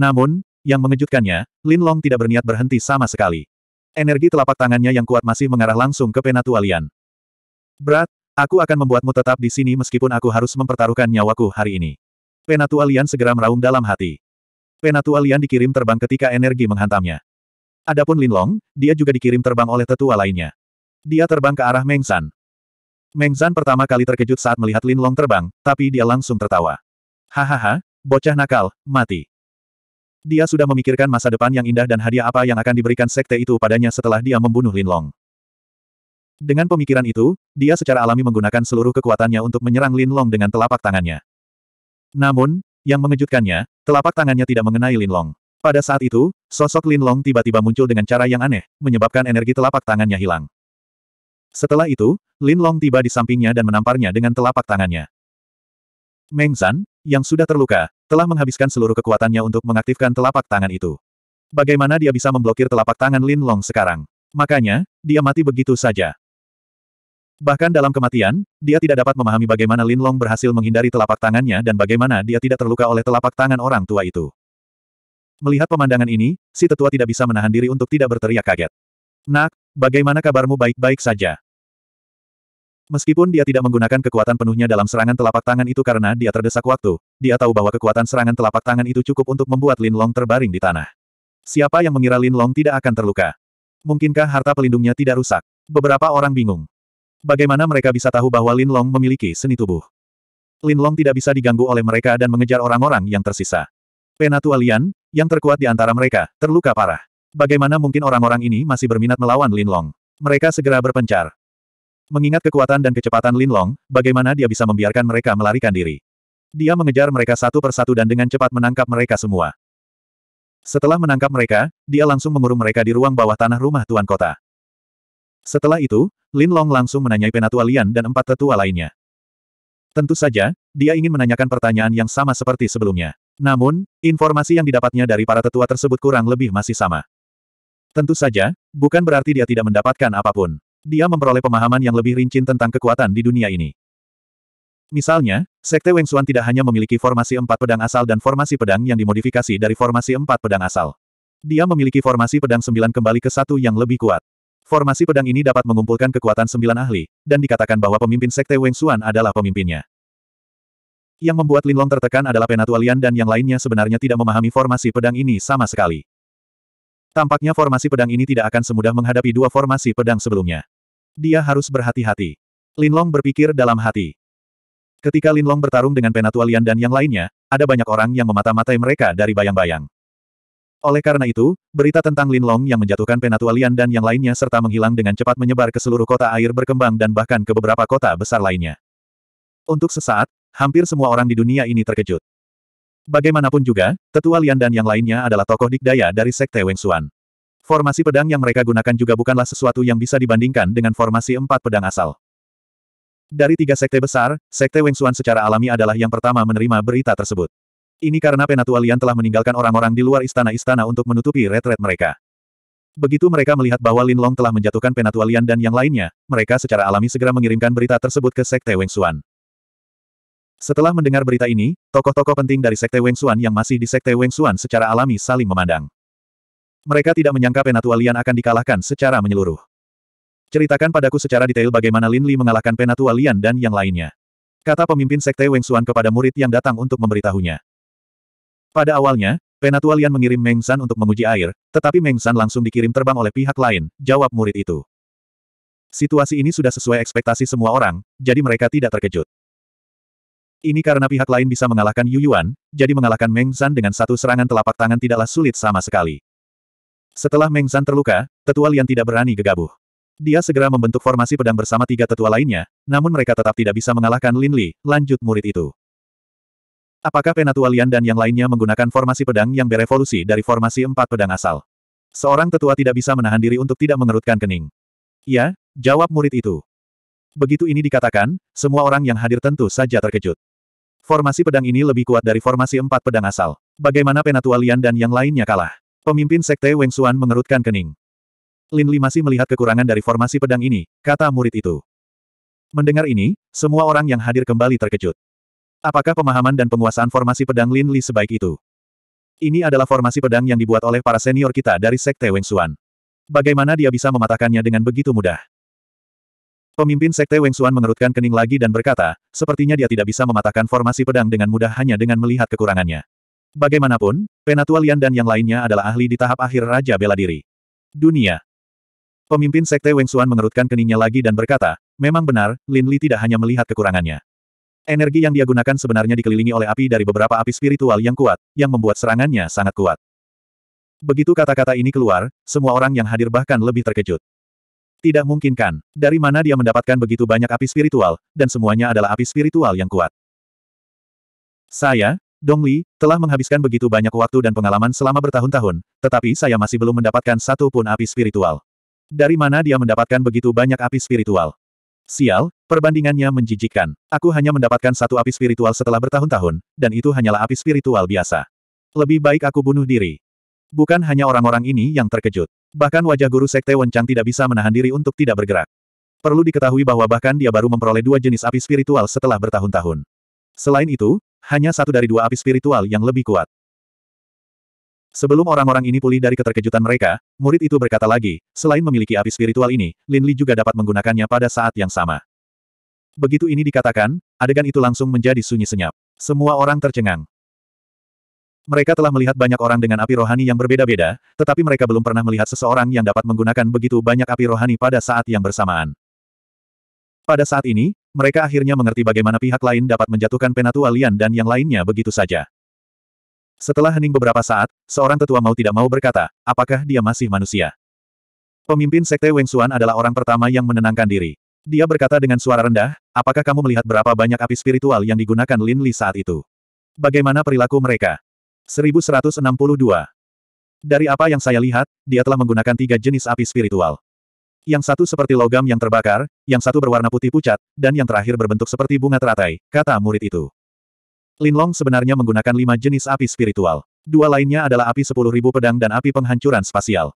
Namun, yang mengejutkannya, Lin Long tidak berniat berhenti sama sekali. Energi telapak tangannya yang kuat masih mengarah langsung ke Penatualian. Berat, aku akan membuatmu tetap di sini meskipun aku harus mempertaruhkan nyawaku hari ini. Penatualian segera meraung dalam hati. Penatualian dikirim terbang ketika energi menghantamnya. Adapun Lin Long, dia juga dikirim terbang oleh tetua lainnya. Dia terbang ke arah Meng San pertama kali terkejut saat melihat Lin Long terbang, tapi dia langsung tertawa. Hahaha, bocah nakal, mati. Dia sudah memikirkan masa depan yang indah dan hadiah apa yang akan diberikan sekte itu padanya setelah dia membunuh Lin Long. Dengan pemikiran itu, dia secara alami menggunakan seluruh kekuatannya untuk menyerang Lin Long dengan telapak tangannya. Namun, yang mengejutkannya, telapak tangannya tidak mengenai Lin Long. Pada saat itu, sosok Lin Long tiba-tiba muncul dengan cara yang aneh, menyebabkan energi telapak tangannya hilang. Setelah itu, Lin Long tiba di sampingnya dan menamparnya dengan telapak tangannya. Meng Zan, yang sudah terluka, telah menghabiskan seluruh kekuatannya untuk mengaktifkan telapak tangan itu. Bagaimana dia bisa memblokir telapak tangan Lin Long sekarang? Makanya, dia mati begitu saja. Bahkan dalam kematian, dia tidak dapat memahami bagaimana Lin Long berhasil menghindari telapak tangannya dan bagaimana dia tidak terluka oleh telapak tangan orang tua itu. Melihat pemandangan ini, si tetua tidak bisa menahan diri untuk tidak berteriak kaget. Nak, bagaimana kabarmu baik-baik saja? Meskipun dia tidak menggunakan kekuatan penuhnya dalam serangan telapak tangan itu karena dia terdesak waktu, dia tahu bahwa kekuatan serangan telapak tangan itu cukup untuk membuat Lin Long terbaring di tanah. Siapa yang mengira Lin Long tidak akan terluka? Mungkinkah harta pelindungnya tidak rusak? Beberapa orang bingung. Bagaimana mereka bisa tahu bahwa Lin Long memiliki seni tubuh? Lin Long tidak bisa diganggu oleh mereka dan mengejar orang-orang yang tersisa. Penatua Lian, yang terkuat di antara mereka, terluka parah. Bagaimana mungkin orang-orang ini masih berminat melawan Lin Long? Mereka segera berpencar. Mengingat kekuatan dan kecepatan Lin Long, bagaimana dia bisa membiarkan mereka melarikan diri? Dia mengejar mereka satu persatu dan dengan cepat menangkap mereka semua. Setelah menangkap mereka, dia langsung mengurung mereka di ruang bawah tanah rumah Tuan Kota. Setelah itu, Lin Long langsung menanyai Penatua Lian dan empat tetua lainnya. Tentu saja, dia ingin menanyakan pertanyaan yang sama seperti sebelumnya. Namun, informasi yang didapatnya dari para tetua tersebut kurang lebih masih sama. Tentu saja, bukan berarti dia tidak mendapatkan apapun. Dia memperoleh pemahaman yang lebih rinci tentang kekuatan di dunia ini. Misalnya, Sekte Weng Xuan tidak hanya memiliki formasi empat pedang asal dan formasi pedang yang dimodifikasi dari formasi empat pedang asal. Dia memiliki formasi pedang sembilan kembali ke satu yang lebih kuat. Formasi pedang ini dapat mengumpulkan kekuatan sembilan ahli, dan dikatakan bahwa pemimpin Sekte Weng Xuan adalah pemimpinnya. Yang membuat Linlong tertekan adalah Penatua Lian dan yang lainnya sebenarnya tidak memahami formasi pedang ini sama sekali. Tampaknya formasi pedang ini tidak akan semudah menghadapi dua formasi pedang sebelumnya. Dia harus berhati-hati. Linlong berpikir dalam hati. Ketika Linlong bertarung dengan Penatualian dan yang lainnya, ada banyak orang yang memata-matai mereka dari bayang-bayang. Oleh karena itu, berita tentang Linlong yang menjatuhkan Penatualian dan yang lainnya serta menghilang dengan cepat menyebar ke seluruh kota air berkembang dan bahkan ke beberapa kota besar lainnya. Untuk sesaat, hampir semua orang di dunia ini terkejut. Bagaimanapun juga, Tetua Lian dan yang lainnya adalah tokoh dikdaya dari Sekte Weng Xuan. Formasi pedang yang mereka gunakan juga bukanlah sesuatu yang bisa dibandingkan dengan formasi empat pedang asal. Dari tiga sekte besar, Sekte Weng Xuan secara alami adalah yang pertama menerima berita tersebut. Ini karena Penatua Lian telah meninggalkan orang-orang di luar istana-istana untuk menutupi retret mereka. Begitu mereka melihat bahwa Lin Long telah menjatuhkan Penatua Lian dan yang lainnya, mereka secara alami segera mengirimkan berita tersebut ke Sekte Weng Xuan. Setelah mendengar berita ini, tokoh-tokoh penting dari Sekte Weng Xuan yang masih di Sekte Weng Xuan secara alami saling memandang. Mereka tidak menyangka Penatua Lian akan dikalahkan secara menyeluruh. Ceritakan padaku secara detail bagaimana Lin Li mengalahkan Penatua Lian dan yang lainnya. Kata pemimpin Sekte Weng Xuan kepada murid yang datang untuk memberitahunya. Pada awalnya, Penatua Lian mengirim Meng San untuk menguji air, tetapi Meng San langsung dikirim terbang oleh pihak lain, jawab murid itu. Situasi ini sudah sesuai ekspektasi semua orang, jadi mereka tidak terkejut. Ini karena pihak lain bisa mengalahkan Yu Yuan, jadi mengalahkan Meng San dengan satu serangan telapak tangan tidaklah sulit sama sekali. Setelah Meng San terluka, tetua Lian tidak berani gegabah. Dia segera membentuk formasi pedang bersama tiga tetua lainnya, namun mereka tetap tidak bisa mengalahkan Lin Li, lanjut murid itu. Apakah penatua Lian dan yang lainnya menggunakan formasi pedang yang berevolusi dari formasi empat pedang asal? Seorang tetua tidak bisa menahan diri untuk tidak mengerutkan kening. Ya, jawab murid itu. Begitu ini dikatakan, semua orang yang hadir tentu saja terkejut. Formasi pedang ini lebih kuat dari formasi empat pedang asal. Bagaimana Penatua Lian dan yang lainnya kalah? Pemimpin Sekte Weng Xuan mengerutkan kening. Lin Li masih melihat kekurangan dari formasi pedang ini, kata murid itu. Mendengar ini, semua orang yang hadir kembali terkejut. Apakah pemahaman dan penguasaan formasi pedang Lin Li sebaik itu? Ini adalah formasi pedang yang dibuat oleh para senior kita dari Sekte Weng Xuan. Bagaimana dia bisa mematahkannya dengan begitu mudah? Pemimpin Sekte Weng Xuan mengerutkan kening lagi dan berkata, sepertinya dia tidak bisa mematahkan formasi pedang dengan mudah hanya dengan melihat kekurangannya. Bagaimanapun, Penatua Lian dan yang lainnya adalah ahli di tahap akhir Raja Bela Diri. Dunia. Pemimpin Sekte Weng Xuan mengerutkan keningnya lagi dan berkata, memang benar, Lin Li tidak hanya melihat kekurangannya. Energi yang dia gunakan sebenarnya dikelilingi oleh api dari beberapa api spiritual yang kuat, yang membuat serangannya sangat kuat. Begitu kata-kata ini keluar, semua orang yang hadir bahkan lebih terkejut. Tidak mungkin kan, dari mana dia mendapatkan begitu banyak api spiritual, dan semuanya adalah api spiritual yang kuat. Saya, Dong Li, telah menghabiskan begitu banyak waktu dan pengalaman selama bertahun-tahun, tetapi saya masih belum mendapatkan satu pun api spiritual. Dari mana dia mendapatkan begitu banyak api spiritual? Sial, perbandingannya menjijikkan. Aku hanya mendapatkan satu api spiritual setelah bertahun-tahun, dan itu hanyalah api spiritual biasa. Lebih baik aku bunuh diri. Bukan hanya orang-orang ini yang terkejut. Bahkan wajah guru Sekte Wencang tidak bisa menahan diri untuk tidak bergerak. Perlu diketahui bahwa bahkan dia baru memperoleh dua jenis api spiritual setelah bertahun-tahun. Selain itu, hanya satu dari dua api spiritual yang lebih kuat. Sebelum orang-orang ini pulih dari keterkejutan mereka, murid itu berkata lagi, selain memiliki api spiritual ini, Lin Li juga dapat menggunakannya pada saat yang sama. Begitu ini dikatakan, adegan itu langsung menjadi sunyi senyap. Semua orang tercengang. Mereka telah melihat banyak orang dengan api rohani yang berbeda-beda, tetapi mereka belum pernah melihat seseorang yang dapat menggunakan begitu banyak api rohani pada saat yang bersamaan. Pada saat ini, mereka akhirnya mengerti bagaimana pihak lain dapat menjatuhkan Penatua Lian dan yang lainnya begitu saja. Setelah hening beberapa saat, seorang tetua mau tidak mau berkata, apakah dia masih manusia? Pemimpin Sekte Weng Xuan adalah orang pertama yang menenangkan diri. Dia berkata dengan suara rendah, apakah kamu melihat berapa banyak api spiritual yang digunakan Lin Li saat itu? Bagaimana perilaku mereka? 1162. Dari apa yang saya lihat, dia telah menggunakan tiga jenis api spiritual. Yang satu seperti logam yang terbakar, yang satu berwarna putih pucat, dan yang terakhir berbentuk seperti bunga teratai, kata murid itu. Linlong sebenarnya menggunakan lima jenis api spiritual. Dua lainnya adalah api sepuluh ribu pedang dan api penghancuran spasial.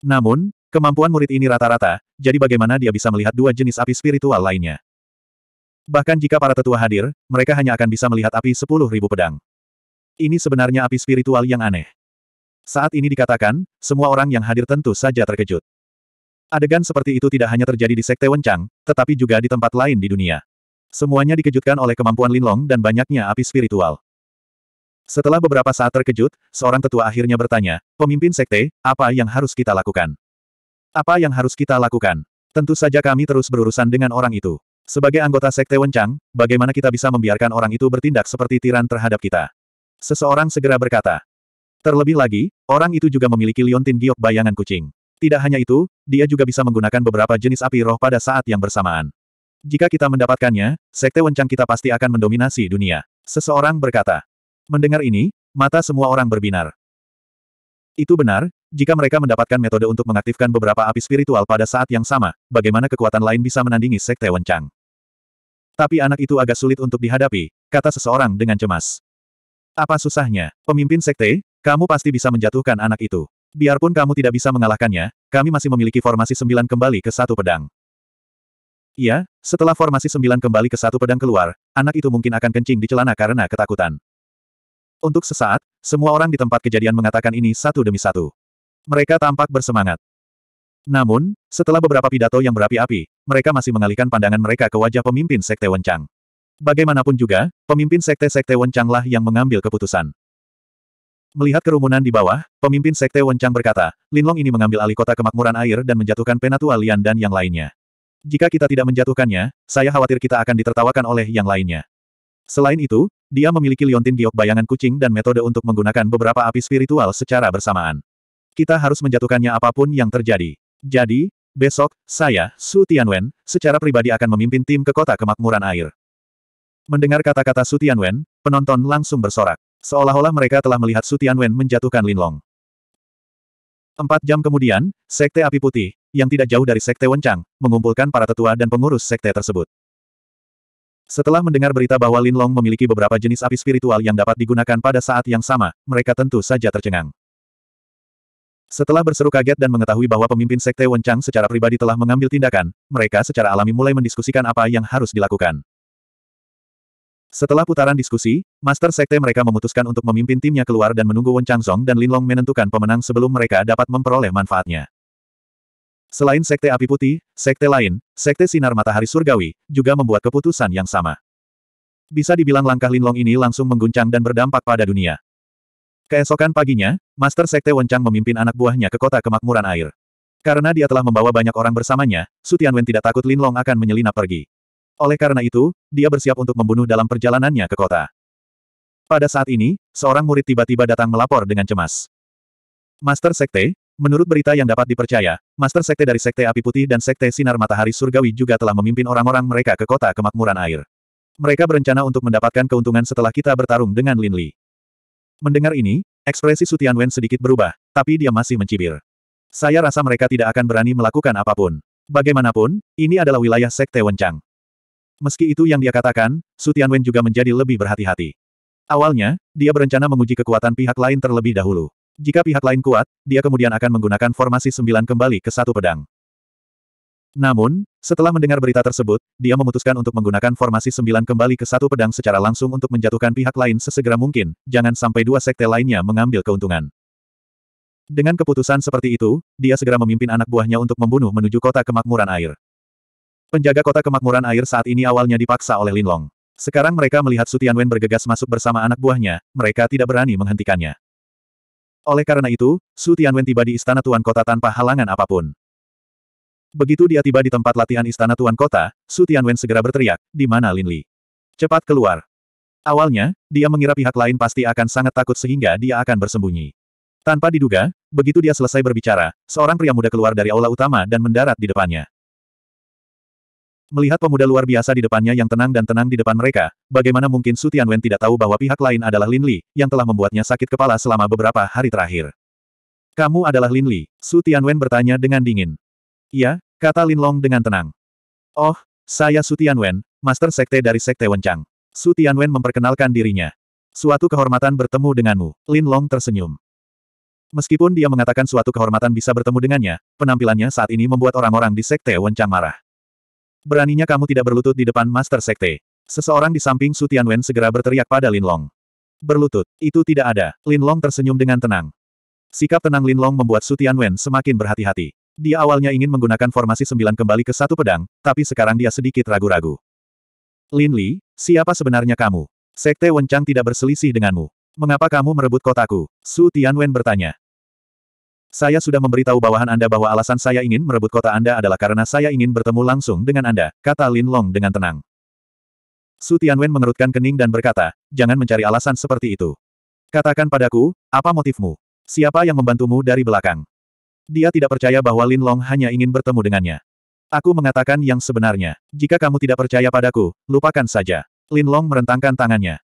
Namun, kemampuan murid ini rata-rata, jadi bagaimana dia bisa melihat dua jenis api spiritual lainnya? Bahkan jika para tetua hadir, mereka hanya akan bisa melihat api sepuluh ribu pedang. Ini sebenarnya api spiritual yang aneh. Saat ini dikatakan, semua orang yang hadir tentu saja terkejut. Adegan seperti itu tidak hanya terjadi di Sekte Wencang, tetapi juga di tempat lain di dunia. Semuanya dikejutkan oleh kemampuan Linlong dan banyaknya api spiritual. Setelah beberapa saat terkejut, seorang tetua akhirnya bertanya, Pemimpin Sekte, apa yang harus kita lakukan? Apa yang harus kita lakukan? Tentu saja kami terus berurusan dengan orang itu. Sebagai anggota Sekte Wencang, bagaimana kita bisa membiarkan orang itu bertindak seperti tiran terhadap kita? Seseorang segera berkata. Terlebih lagi, orang itu juga memiliki liontin giok bayangan kucing. Tidak hanya itu, dia juga bisa menggunakan beberapa jenis api roh pada saat yang bersamaan. Jika kita mendapatkannya, sekte wencang kita pasti akan mendominasi dunia. Seseorang berkata. Mendengar ini, mata semua orang berbinar. Itu benar, jika mereka mendapatkan metode untuk mengaktifkan beberapa api spiritual pada saat yang sama, bagaimana kekuatan lain bisa menandingi sekte wencang? Tapi anak itu agak sulit untuk dihadapi, kata seseorang dengan cemas. Apa susahnya? Pemimpin sekte, kamu pasti bisa menjatuhkan anak itu. Biarpun kamu tidak bisa mengalahkannya, kami masih memiliki formasi sembilan kembali ke satu pedang. Iya, setelah formasi sembilan kembali ke satu pedang keluar, anak itu mungkin akan kencing di celana karena ketakutan. Untuk sesaat, semua orang di tempat kejadian mengatakan ini satu demi satu. Mereka tampak bersemangat. Namun, setelah beberapa pidato yang berapi-api, mereka masih mengalihkan pandangan mereka ke wajah pemimpin Sekte Wencang. Bagaimanapun juga, pemimpin sekte-sekte Wencanglah yang mengambil keputusan. Melihat kerumunan di bawah, pemimpin sekte Wencang berkata, Linlong ini mengambil alih kota kemakmuran air dan menjatuhkan Penatua Lian dan yang lainnya. Jika kita tidak menjatuhkannya, saya khawatir kita akan ditertawakan oleh yang lainnya. Selain itu, dia memiliki liontin giok bayangan kucing dan metode untuk menggunakan beberapa api spiritual secara bersamaan. Kita harus menjatuhkannya apapun yang terjadi. Jadi, besok, saya, Su Tianwen, secara pribadi akan memimpin tim ke kota kemakmuran air. Mendengar kata-kata Su Tianwen, penonton langsung bersorak. Seolah-olah mereka telah melihat Su Tianwen menjatuhkan Linlong. Empat jam kemudian, Sekte Api Putih, yang tidak jauh dari Sekte Wencang, mengumpulkan para tetua dan pengurus Sekte tersebut. Setelah mendengar berita bahwa Linlong memiliki beberapa jenis api spiritual yang dapat digunakan pada saat yang sama, mereka tentu saja tercengang. Setelah berseru kaget dan mengetahui bahwa pemimpin Sekte Wencang secara pribadi telah mengambil tindakan, mereka secara alami mulai mendiskusikan apa yang harus dilakukan. Setelah putaran diskusi, Master Sekte mereka memutuskan untuk memimpin timnya keluar dan menunggu Wen Song dan Lin Long menentukan pemenang sebelum mereka dapat memperoleh manfaatnya. Selain Sekte Api Putih, Sekte lain, Sekte Sinar Matahari Surgawi, juga membuat keputusan yang sama. Bisa dibilang langkah Lin Long ini langsung mengguncang dan berdampak pada dunia. Keesokan paginya, Master Sekte Wen Chang memimpin anak buahnya ke kota kemakmuran air. Karena dia telah membawa banyak orang bersamanya, Sutian Wen tidak takut Lin Long akan menyelinap pergi. Oleh karena itu, dia bersiap untuk membunuh dalam perjalanannya ke kota. Pada saat ini, seorang murid tiba-tiba datang melapor dengan cemas. Master Sekte, menurut berita yang dapat dipercaya, Master Sekte dari Sekte Api Putih dan Sekte Sinar Matahari Surgawi juga telah memimpin orang-orang mereka ke kota kemakmuran air. Mereka berencana untuk mendapatkan keuntungan setelah kita bertarung dengan Lin Li. Mendengar ini, ekspresi Sutian Wen sedikit berubah, tapi dia masih mencibir. Saya rasa mereka tidak akan berani melakukan apapun. Bagaimanapun, ini adalah wilayah Sekte Wencang. Meski itu yang dia katakan, Su Tianwen juga menjadi lebih berhati-hati. Awalnya, dia berencana menguji kekuatan pihak lain terlebih dahulu. Jika pihak lain kuat, dia kemudian akan menggunakan formasi sembilan kembali ke satu pedang. Namun, setelah mendengar berita tersebut, dia memutuskan untuk menggunakan formasi sembilan kembali ke satu pedang secara langsung untuk menjatuhkan pihak lain sesegera mungkin, jangan sampai dua sekte lainnya mengambil keuntungan. Dengan keputusan seperti itu, dia segera memimpin anak buahnya untuk membunuh menuju kota kemakmuran air. Penjaga kota kemakmuran air saat ini awalnya dipaksa oleh Lin Long. Sekarang mereka melihat Su Tianwen bergegas masuk bersama anak buahnya, mereka tidak berani menghentikannya. Oleh karena itu, Su Tianwen tiba di istana tuan kota tanpa halangan apapun. Begitu dia tiba di tempat latihan istana tuan kota, Su Tianwen segera berteriak, di mana Lin Li? Cepat keluar. Awalnya, dia mengira pihak lain pasti akan sangat takut sehingga dia akan bersembunyi. Tanpa diduga, begitu dia selesai berbicara, seorang pria muda keluar dari aula utama dan mendarat di depannya. Melihat pemuda luar biasa di depannya yang tenang dan tenang di depan mereka, bagaimana mungkin Su Tianwen tidak tahu bahwa pihak lain adalah Lin Li, yang telah membuatnya sakit kepala selama beberapa hari terakhir. Kamu adalah Lin Li, Su Tianwen bertanya dengan dingin. Iya, kata Lin Long dengan tenang. Oh, saya Su Tianwen, Master Sekte dari Sekte Wencang. Su Tianwen memperkenalkan dirinya. Suatu kehormatan bertemu denganmu, Lin Long tersenyum. Meskipun dia mengatakan suatu kehormatan bisa bertemu dengannya, penampilannya saat ini membuat orang-orang di Sekte Wencang marah. Beraninya kamu tidak berlutut di depan Master Sekte. Seseorang di samping Su Tianwen segera berteriak pada Lin Long. Berlutut, itu tidak ada. Lin Long tersenyum dengan tenang. Sikap tenang Lin Long membuat Su Tianwen semakin berhati-hati. Dia awalnya ingin menggunakan formasi sembilan kembali ke satu pedang, tapi sekarang dia sedikit ragu-ragu. Lin Li, siapa sebenarnya kamu? Sekte Wencang tidak berselisih denganmu. Mengapa kamu merebut kotaku? Su Tianwen bertanya. Saya sudah memberitahu bawahan Anda bahwa alasan saya ingin merebut kota Anda adalah karena saya ingin bertemu langsung dengan Anda, kata Lin Long dengan tenang. Su Tianwen mengerutkan kening dan berkata, jangan mencari alasan seperti itu. Katakan padaku, apa motifmu? Siapa yang membantumu dari belakang? Dia tidak percaya bahwa Lin Long hanya ingin bertemu dengannya. Aku mengatakan yang sebenarnya. Jika kamu tidak percaya padaku, lupakan saja. Lin Long merentangkan tangannya.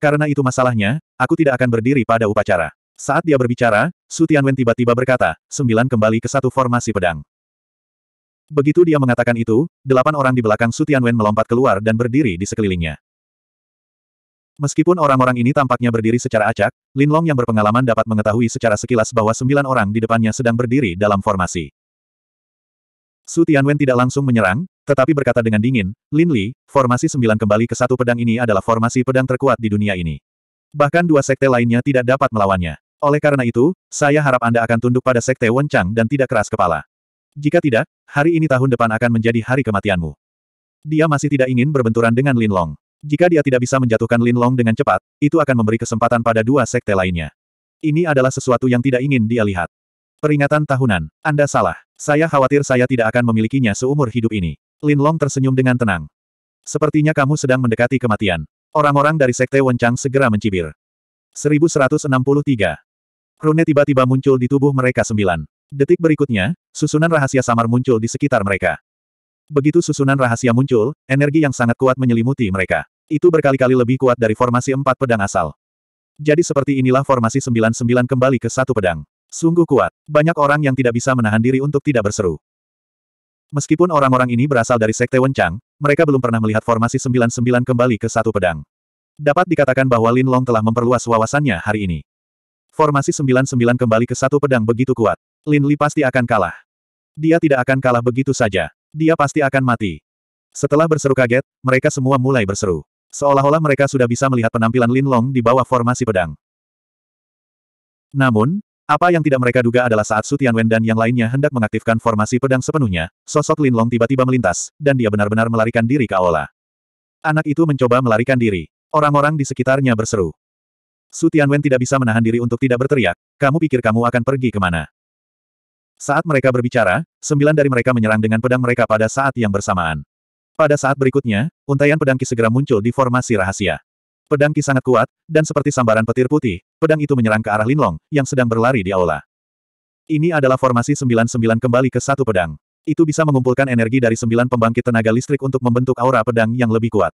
Karena itu masalahnya, aku tidak akan berdiri pada upacara. Saat dia berbicara, Su Tianwen tiba-tiba berkata, sembilan kembali ke satu formasi pedang. Begitu dia mengatakan itu, delapan orang di belakang Su Tianwen melompat keluar dan berdiri di sekelilingnya. Meskipun orang-orang ini tampaknya berdiri secara acak, Lin Long yang berpengalaman dapat mengetahui secara sekilas bahwa sembilan orang di depannya sedang berdiri dalam formasi. Su Tianwen tidak langsung menyerang, tetapi berkata dengan dingin, Lin Li, formasi sembilan kembali ke satu pedang ini adalah formasi pedang terkuat di dunia ini. Bahkan dua sekte lainnya tidak dapat melawannya. Oleh karena itu, saya harap Anda akan tunduk pada Sekte Wencang dan tidak keras kepala. Jika tidak, hari ini tahun depan akan menjadi hari kematianmu. Dia masih tidak ingin berbenturan dengan Lin Long. Jika dia tidak bisa menjatuhkan Lin Long dengan cepat, itu akan memberi kesempatan pada dua sekte lainnya. Ini adalah sesuatu yang tidak ingin dia lihat. Peringatan tahunan, Anda salah. Saya khawatir saya tidak akan memilikinya seumur hidup ini. Lin Long tersenyum dengan tenang. Sepertinya kamu sedang mendekati kematian. Orang-orang dari sekte Wencang segera mencibir. 1163. Rune tiba-tiba muncul di tubuh mereka sembilan. Detik berikutnya, susunan rahasia samar muncul di sekitar mereka. Begitu susunan rahasia muncul, energi yang sangat kuat menyelimuti mereka. Itu berkali-kali lebih kuat dari formasi empat pedang asal. Jadi seperti inilah formasi sembilan-sembilan kembali ke satu pedang. Sungguh kuat. Banyak orang yang tidak bisa menahan diri untuk tidak berseru. Meskipun orang-orang ini berasal dari Sekte Wencang, mereka belum pernah melihat formasi sembilan-sembilan kembali ke satu pedang. Dapat dikatakan bahwa Lin Long telah memperluas wawasannya hari ini. Formasi 99 kembali ke satu pedang begitu kuat. Lin Li pasti akan kalah. Dia tidak akan kalah begitu saja. Dia pasti akan mati. Setelah berseru kaget, mereka semua mulai berseru. Seolah-olah mereka sudah bisa melihat penampilan Lin Long di bawah formasi pedang. Namun, apa yang tidak mereka duga adalah saat Su Tianwen dan yang lainnya hendak mengaktifkan formasi pedang sepenuhnya, sosok Lin Long tiba-tiba melintas, dan dia benar-benar melarikan diri ke Aola. Anak itu mencoba melarikan diri. Orang-orang di sekitarnya berseru. Su Tianwen tidak bisa menahan diri untuk tidak berteriak, kamu pikir kamu akan pergi kemana? Saat mereka berbicara, sembilan dari mereka menyerang dengan pedang mereka pada saat yang bersamaan. Pada saat berikutnya, untaian pedang Ki segera muncul di formasi rahasia. Pedang Ki sangat kuat, dan seperti sambaran petir putih, pedang itu menyerang ke arah Linlong, yang sedang berlari di aula. Ini adalah formasi sembilan sembilan kembali ke satu pedang. Itu bisa mengumpulkan energi dari sembilan pembangkit tenaga listrik untuk membentuk aura pedang yang lebih kuat.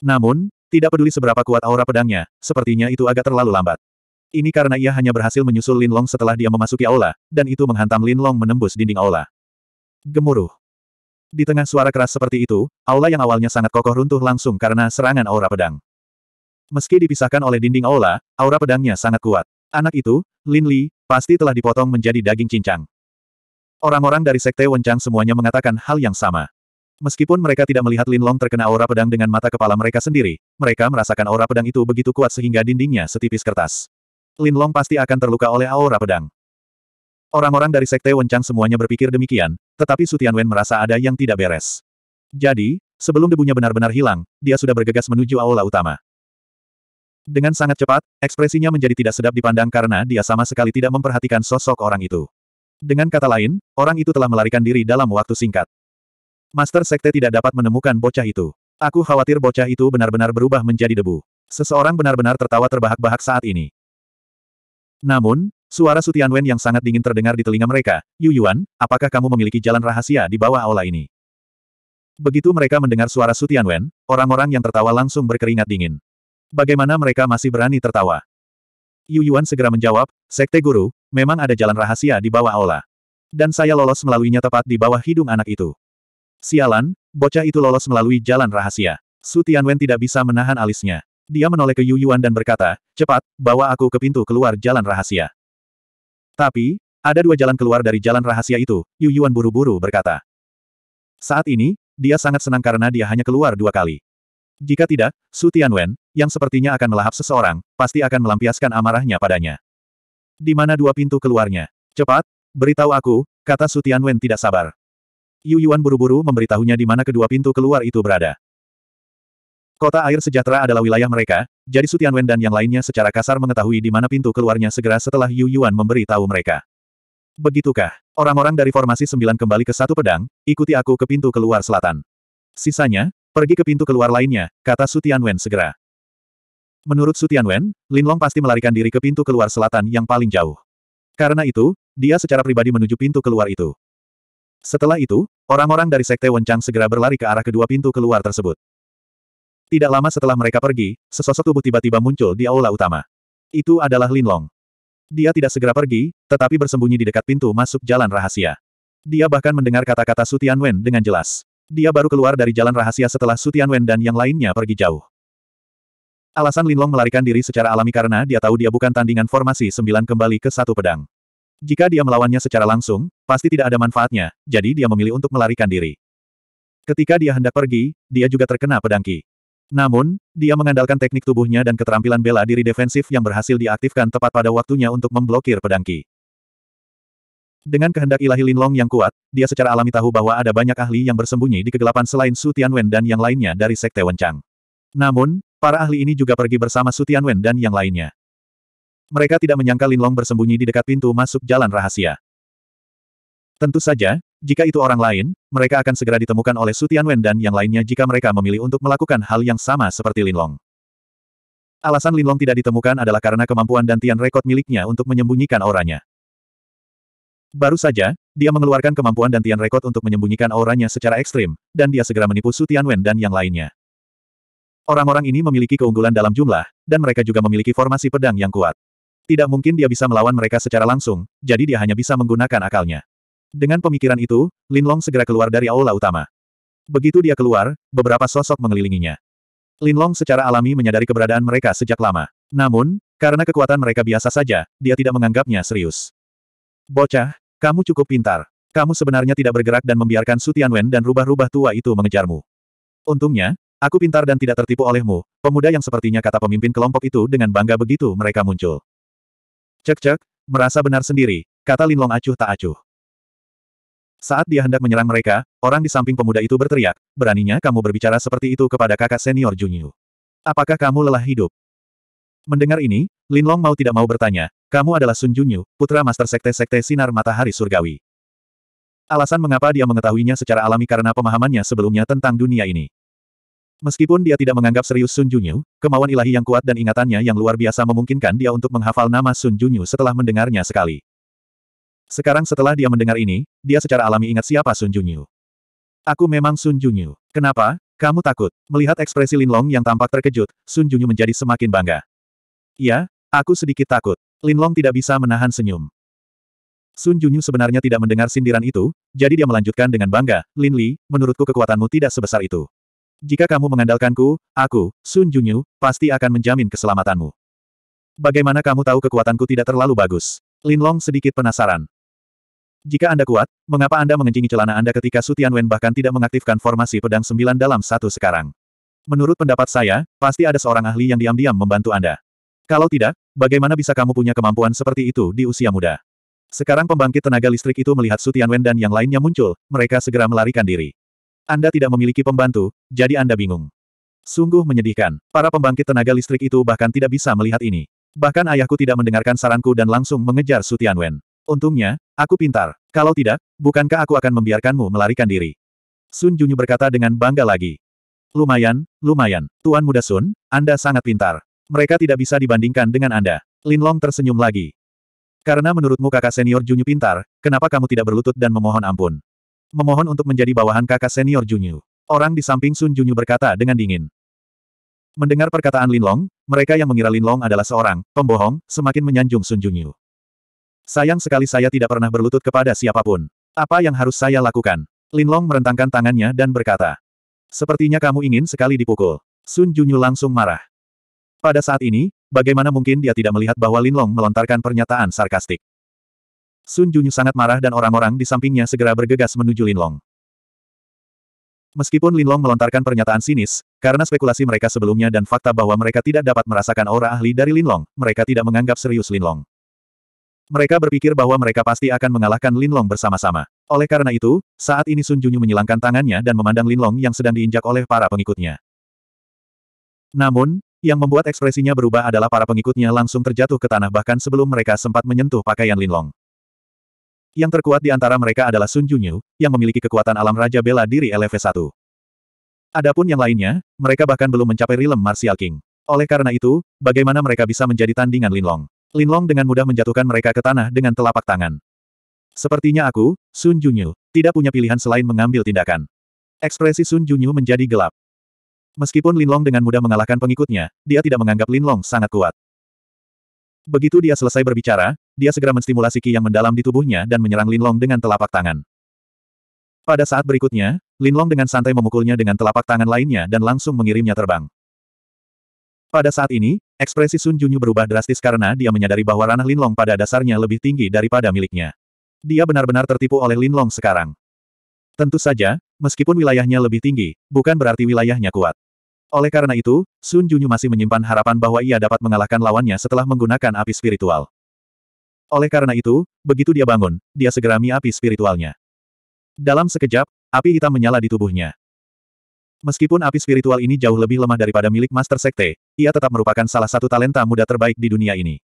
Namun, tidak peduli seberapa kuat aura pedangnya, sepertinya itu agak terlalu lambat. Ini karena ia hanya berhasil menyusul Lin Long setelah dia memasuki aula, dan itu menghantam Lin Long menembus dinding aula. Gemuruh. Di tengah suara keras seperti itu, aula yang awalnya sangat kokoh runtuh langsung karena serangan aura pedang. Meski dipisahkan oleh dinding aula, aura pedangnya sangat kuat. Anak itu, Lin Li, pasti telah dipotong menjadi daging cincang. Orang-orang dari Sekte Wencang semuanya mengatakan hal yang sama. Meskipun mereka tidak melihat Lin Long terkena aura pedang dengan mata kepala mereka sendiri, mereka merasakan aura pedang itu begitu kuat sehingga dindingnya setipis kertas. Lin Long pasti akan terluka oleh aura pedang. Orang-orang dari Sekte Wencang semuanya berpikir demikian, tetapi Sutian Wen merasa ada yang tidak beres. Jadi, sebelum debunya benar-benar hilang, dia sudah bergegas menuju aula utama. Dengan sangat cepat, ekspresinya menjadi tidak sedap dipandang karena dia sama sekali tidak memperhatikan sosok orang itu. Dengan kata lain, orang itu telah melarikan diri dalam waktu singkat. Master Sekte tidak dapat menemukan bocah itu. Aku khawatir bocah itu benar-benar berubah menjadi debu. Seseorang benar-benar tertawa terbahak-bahak saat ini. Namun, suara Sutian Wen yang sangat dingin terdengar di telinga mereka, Yu Yuan, apakah kamu memiliki jalan rahasia di bawah aula ini? Begitu mereka mendengar suara Sutian Wen, orang-orang yang tertawa langsung berkeringat dingin. Bagaimana mereka masih berani tertawa? Yu Yuan segera menjawab, Sekte Guru, memang ada jalan rahasia di bawah aula. Dan saya lolos melaluinya tepat di bawah hidung anak itu. Sialan, bocah itu lolos melalui jalan rahasia. Su Tianwen tidak bisa menahan alisnya. Dia menoleh ke Yu Yuan dan berkata, cepat, bawa aku ke pintu keluar jalan rahasia. Tapi, ada dua jalan keluar dari jalan rahasia itu, Yu Yuan buru-buru berkata. Saat ini, dia sangat senang karena dia hanya keluar dua kali. Jika tidak, Su Tianwen, yang sepertinya akan melahap seseorang, pasti akan melampiaskan amarahnya padanya. Di mana dua pintu keluarnya? Cepat, beritahu aku, kata Su Tianwen tidak sabar. Yu Yuan buru-buru memberitahunya di mana kedua pintu keluar itu berada. Kota air sejahtera adalah wilayah mereka, jadi Sutian Wen dan yang lainnya secara kasar mengetahui di mana pintu keluarnya segera setelah Yu Yuan memberitahu mereka. Begitukah? Orang-orang dari formasi sembilan kembali ke satu pedang, ikuti aku ke pintu keluar selatan. Sisanya, pergi ke pintu keluar lainnya, kata Sutian Wen segera. Menurut Wen, Lin Long pasti melarikan diri ke pintu keluar selatan yang paling jauh. Karena itu, dia secara pribadi menuju pintu keluar itu. Setelah itu, orang-orang dari Sekte Wencang segera berlari ke arah kedua pintu keluar tersebut. Tidak lama setelah mereka pergi, sesosok tubuh tiba-tiba muncul di aula utama. Itu adalah Linlong. Dia tidak segera pergi, tetapi bersembunyi di dekat pintu masuk jalan rahasia. Dia bahkan mendengar kata-kata Sutian Wen dengan jelas. Dia baru keluar dari jalan rahasia setelah Sutian Wen dan yang lainnya pergi jauh. Alasan Linlong melarikan diri secara alami karena dia tahu dia bukan tandingan formasi sembilan kembali ke satu pedang. Jika dia melawannya secara langsung, pasti tidak ada manfaatnya, jadi dia memilih untuk melarikan diri. Ketika dia hendak pergi, dia juga terkena pedangki. Namun, dia mengandalkan teknik tubuhnya dan keterampilan bela diri defensif yang berhasil diaktifkan tepat pada waktunya untuk memblokir pedangki. Dengan kehendak ilahi Linlong yang kuat, dia secara alami tahu bahwa ada banyak ahli yang bersembunyi di kegelapan selain Su Tianwen dan yang lainnya dari Sekte Wencang. Namun, para ahli ini juga pergi bersama Su Tianwen dan yang lainnya. Mereka tidak menyangka Linlong bersembunyi di dekat pintu masuk jalan rahasia. Tentu saja, jika itu orang lain, mereka akan segera ditemukan oleh Sutian Wen dan yang lainnya jika mereka memilih untuk melakukan hal yang sama seperti Linlong. Alasan Linlong tidak ditemukan adalah karena kemampuan dan tian rekod miliknya untuk menyembunyikan auranya. Baru saja, dia mengeluarkan kemampuan dan tian rekod untuk menyembunyikan auranya secara ekstrim, dan dia segera menipu Sutian Wen dan yang lainnya. Orang-orang ini memiliki keunggulan dalam jumlah, dan mereka juga memiliki formasi pedang yang kuat. Tidak mungkin dia bisa melawan mereka secara langsung, jadi dia hanya bisa menggunakan akalnya. Dengan pemikiran itu, Lin Long segera keluar dari aula utama. Begitu dia keluar, beberapa sosok mengelilinginya. Lin Long secara alami menyadari keberadaan mereka sejak lama. Namun, karena kekuatan mereka biasa saja, dia tidak menganggapnya serius. Bocah, kamu cukup pintar. Kamu sebenarnya tidak bergerak dan membiarkan Sutian Wen dan rubah-rubah tua itu mengejarmu. Untungnya, aku pintar dan tidak tertipu olehmu, pemuda yang sepertinya kata pemimpin kelompok itu dengan bangga begitu mereka muncul. Cek-cek, merasa benar sendiri, kata Linlong acuh tak acuh. Saat dia hendak menyerang mereka, orang di samping pemuda itu berteriak, beraninya kamu berbicara seperti itu kepada kakak senior Junyu. Apakah kamu lelah hidup? Mendengar ini, Linlong mau tidak mau bertanya, kamu adalah Sun Junyu, putra master sekte-sekte sinar matahari surgawi. Alasan mengapa dia mengetahuinya secara alami karena pemahamannya sebelumnya tentang dunia ini. Meskipun dia tidak menganggap serius Sun Junyu, kemauan ilahi yang kuat dan ingatannya yang luar biasa memungkinkan dia untuk menghafal nama Sun Junyu setelah mendengarnya sekali. Sekarang setelah dia mendengar ini, dia secara alami ingat siapa Sun Junyu. Aku memang Sun Junyu. Kenapa? Kamu takut. Melihat ekspresi Lin Long yang tampak terkejut, Sun Junyu menjadi semakin bangga. Ya, aku sedikit takut. Lin Long tidak bisa menahan senyum. Sun Junyu sebenarnya tidak mendengar sindiran itu, jadi dia melanjutkan dengan bangga, Lin Li, menurutku kekuatanmu tidak sebesar itu. Jika kamu mengandalkanku, aku, Sun Junyu, pasti akan menjamin keselamatanmu. Bagaimana kamu tahu kekuatanku tidak terlalu bagus? Lin Long sedikit penasaran. Jika Anda kuat, mengapa Anda mengencingi celana Anda ketika Su Tianwen bahkan tidak mengaktifkan formasi pedang sembilan dalam satu sekarang? Menurut pendapat saya, pasti ada seorang ahli yang diam-diam membantu Anda. Kalau tidak, bagaimana bisa kamu punya kemampuan seperti itu di usia muda? Sekarang pembangkit tenaga listrik itu melihat Su Tianwen dan yang lainnya muncul, mereka segera melarikan diri. Anda tidak memiliki pembantu, jadi Anda bingung. Sungguh menyedihkan. Para pembangkit tenaga listrik itu bahkan tidak bisa melihat ini. Bahkan ayahku tidak mendengarkan saranku dan langsung mengejar Sutian Tianwen. Untungnya, aku pintar. Kalau tidak, bukankah aku akan membiarkanmu melarikan diri? Sun Junyu berkata dengan bangga lagi. Lumayan, lumayan. Tuan Muda Sun, Anda sangat pintar. Mereka tidak bisa dibandingkan dengan Anda. Linlong tersenyum lagi. Karena menurutmu kakak senior Junyu pintar, kenapa kamu tidak berlutut dan memohon ampun? Memohon untuk menjadi bawahan kakak senior Junyu. Orang di samping Sun Junyu berkata dengan dingin. Mendengar perkataan Linlong, mereka yang mengira Linlong adalah seorang pembohong, semakin menyanjung Sun Junyu. Sayang sekali saya tidak pernah berlutut kepada siapapun. Apa yang harus saya lakukan? Linlong merentangkan tangannya dan berkata. Sepertinya kamu ingin sekali dipukul. Sun Junyu langsung marah. Pada saat ini, bagaimana mungkin dia tidak melihat bahwa Linlong melontarkan pernyataan sarkastik? Sun Junyu sangat marah dan orang-orang di sampingnya segera bergegas menuju Linlong. Meskipun Linlong melontarkan pernyataan sinis, karena spekulasi mereka sebelumnya dan fakta bahwa mereka tidak dapat merasakan aura ahli dari Linlong, mereka tidak menganggap serius Linlong. Mereka berpikir bahwa mereka pasti akan mengalahkan Linlong bersama-sama. Oleh karena itu, saat ini Sun Junyu menyilangkan tangannya dan memandang Linlong yang sedang diinjak oleh para pengikutnya. Namun, yang membuat ekspresinya berubah adalah para pengikutnya langsung terjatuh ke tanah bahkan sebelum mereka sempat menyentuh pakaian Linlong. Yang terkuat di antara mereka adalah Sun Junyu, yang memiliki kekuatan alam Raja Bela Diri LV1. Adapun yang lainnya, mereka bahkan belum mencapai rilem Martial King. Oleh karena itu, bagaimana mereka bisa menjadi tandingan Linlong? Linlong dengan mudah menjatuhkan mereka ke tanah dengan telapak tangan. Sepertinya aku, Sun Junyu, tidak punya pilihan selain mengambil tindakan. Ekspresi Sun Junyu menjadi gelap. Meskipun Linlong dengan mudah mengalahkan pengikutnya, dia tidak menganggap Linlong sangat kuat. Begitu dia selesai berbicara, dia segera menstimulasi ki yang mendalam di tubuhnya dan menyerang Linlong dengan telapak tangan. Pada saat berikutnya, Linlong dengan santai memukulnya dengan telapak tangan lainnya dan langsung mengirimnya terbang. Pada saat ini, ekspresi Sun Junyu berubah drastis karena dia menyadari bahwa ranah Linlong pada dasarnya lebih tinggi daripada miliknya. Dia benar-benar tertipu oleh Linlong sekarang. Tentu saja, meskipun wilayahnya lebih tinggi, bukan berarti wilayahnya kuat. Oleh karena itu, Sun Junyu masih menyimpan harapan bahwa ia dapat mengalahkan lawannya setelah menggunakan api spiritual. Oleh karena itu, begitu dia bangun, dia segera api spiritualnya. Dalam sekejap, api hitam menyala di tubuhnya. Meskipun api spiritual ini jauh lebih lemah daripada milik Master Sekte, ia tetap merupakan salah satu talenta muda terbaik di dunia ini.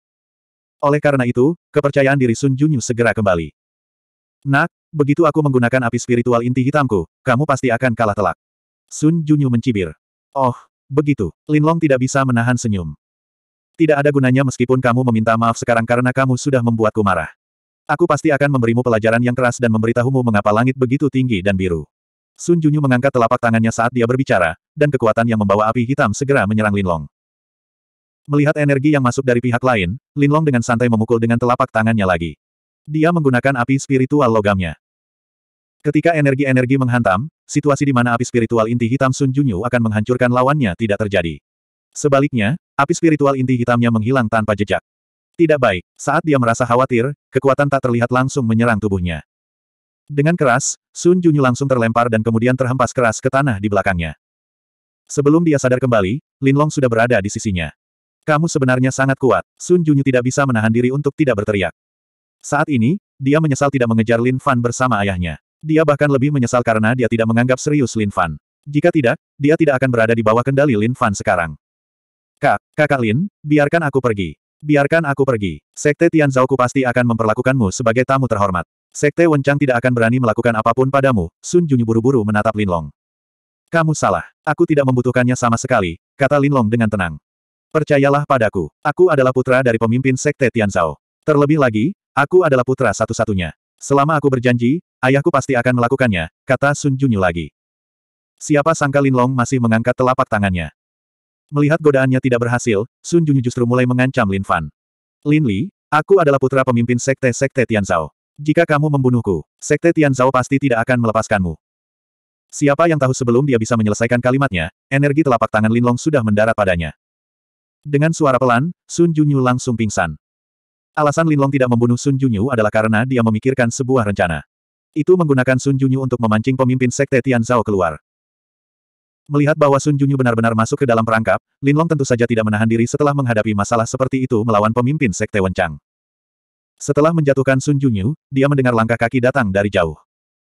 Oleh karena itu, kepercayaan diri Sun Junyu segera kembali. Nak, begitu aku menggunakan api spiritual inti hitamku, kamu pasti akan kalah telak. Sun Junyu mencibir. Oh, begitu. Linlong tidak bisa menahan senyum. Tidak ada gunanya meskipun kamu meminta maaf sekarang karena kamu sudah membuatku marah. Aku pasti akan memberimu pelajaran yang keras dan memberitahumu mengapa langit begitu tinggi dan biru. Sun Junyu mengangkat telapak tangannya saat dia berbicara, dan kekuatan yang membawa api hitam segera menyerang Linlong. Melihat energi yang masuk dari pihak lain, Linlong dengan santai memukul dengan telapak tangannya lagi. Dia menggunakan api spiritual logamnya. Ketika energi-energi menghantam, situasi di mana api spiritual inti hitam Sun Junyu akan menghancurkan lawannya tidak terjadi. Sebaliknya, Api spiritual inti hitamnya menghilang tanpa jejak. Tidak baik. Saat dia merasa khawatir, kekuatan tak terlihat langsung menyerang tubuhnya. Dengan keras, Sun Junyu langsung terlempar dan kemudian terhempas keras ke tanah di belakangnya. Sebelum dia sadar kembali, Lin Long sudah berada di sisinya. Kamu sebenarnya sangat kuat. Sun Junyu tidak bisa menahan diri untuk tidak berteriak. Saat ini, dia menyesal tidak mengejar Lin Fan bersama ayahnya. Dia bahkan lebih menyesal karena dia tidak menganggap serius Lin Fan. Jika tidak, dia tidak akan berada di bawah kendali Lin Fan sekarang. Kak, kakak Lin, biarkan aku pergi. Biarkan aku pergi. Sekte ku pasti akan memperlakukanmu sebagai tamu terhormat. Sekte Wencang tidak akan berani melakukan apapun padamu, Sun Junyu buru-buru menatap Lin Long. Kamu salah. Aku tidak membutuhkannya sama sekali, kata Lin Long dengan tenang. Percayalah padaku, aku adalah putra dari pemimpin Sekte Tianzao. Terlebih lagi, aku adalah putra satu-satunya. Selama aku berjanji, ayahku pasti akan melakukannya, kata Sun Junyu lagi. Siapa sangka Lin Long masih mengangkat telapak tangannya. Melihat godaannya tidak berhasil, Sun Junyu justru mulai mengancam Lin Fan. Lin Li, aku adalah putra pemimpin sekte-sekte Tian Zhao. Jika kamu membunuhku, sekte Tian Zhao pasti tidak akan melepaskanmu. Siapa yang tahu sebelum dia bisa menyelesaikan kalimatnya, energi telapak tangan Lin Long sudah mendarat padanya. Dengan suara pelan, Sun Junyu langsung pingsan. Alasan Lin Long tidak membunuh Sun Junyu adalah karena dia memikirkan sebuah rencana. Itu menggunakan Sun Junyu untuk memancing pemimpin sekte Tian Zhao keluar. Melihat bahwa Sun Junyu benar-benar masuk ke dalam perangkap, Lin Long tentu saja tidak menahan diri setelah menghadapi masalah seperti itu melawan pemimpin Sekte Wencang. Setelah menjatuhkan Sun Junyu, dia mendengar langkah kaki datang dari jauh.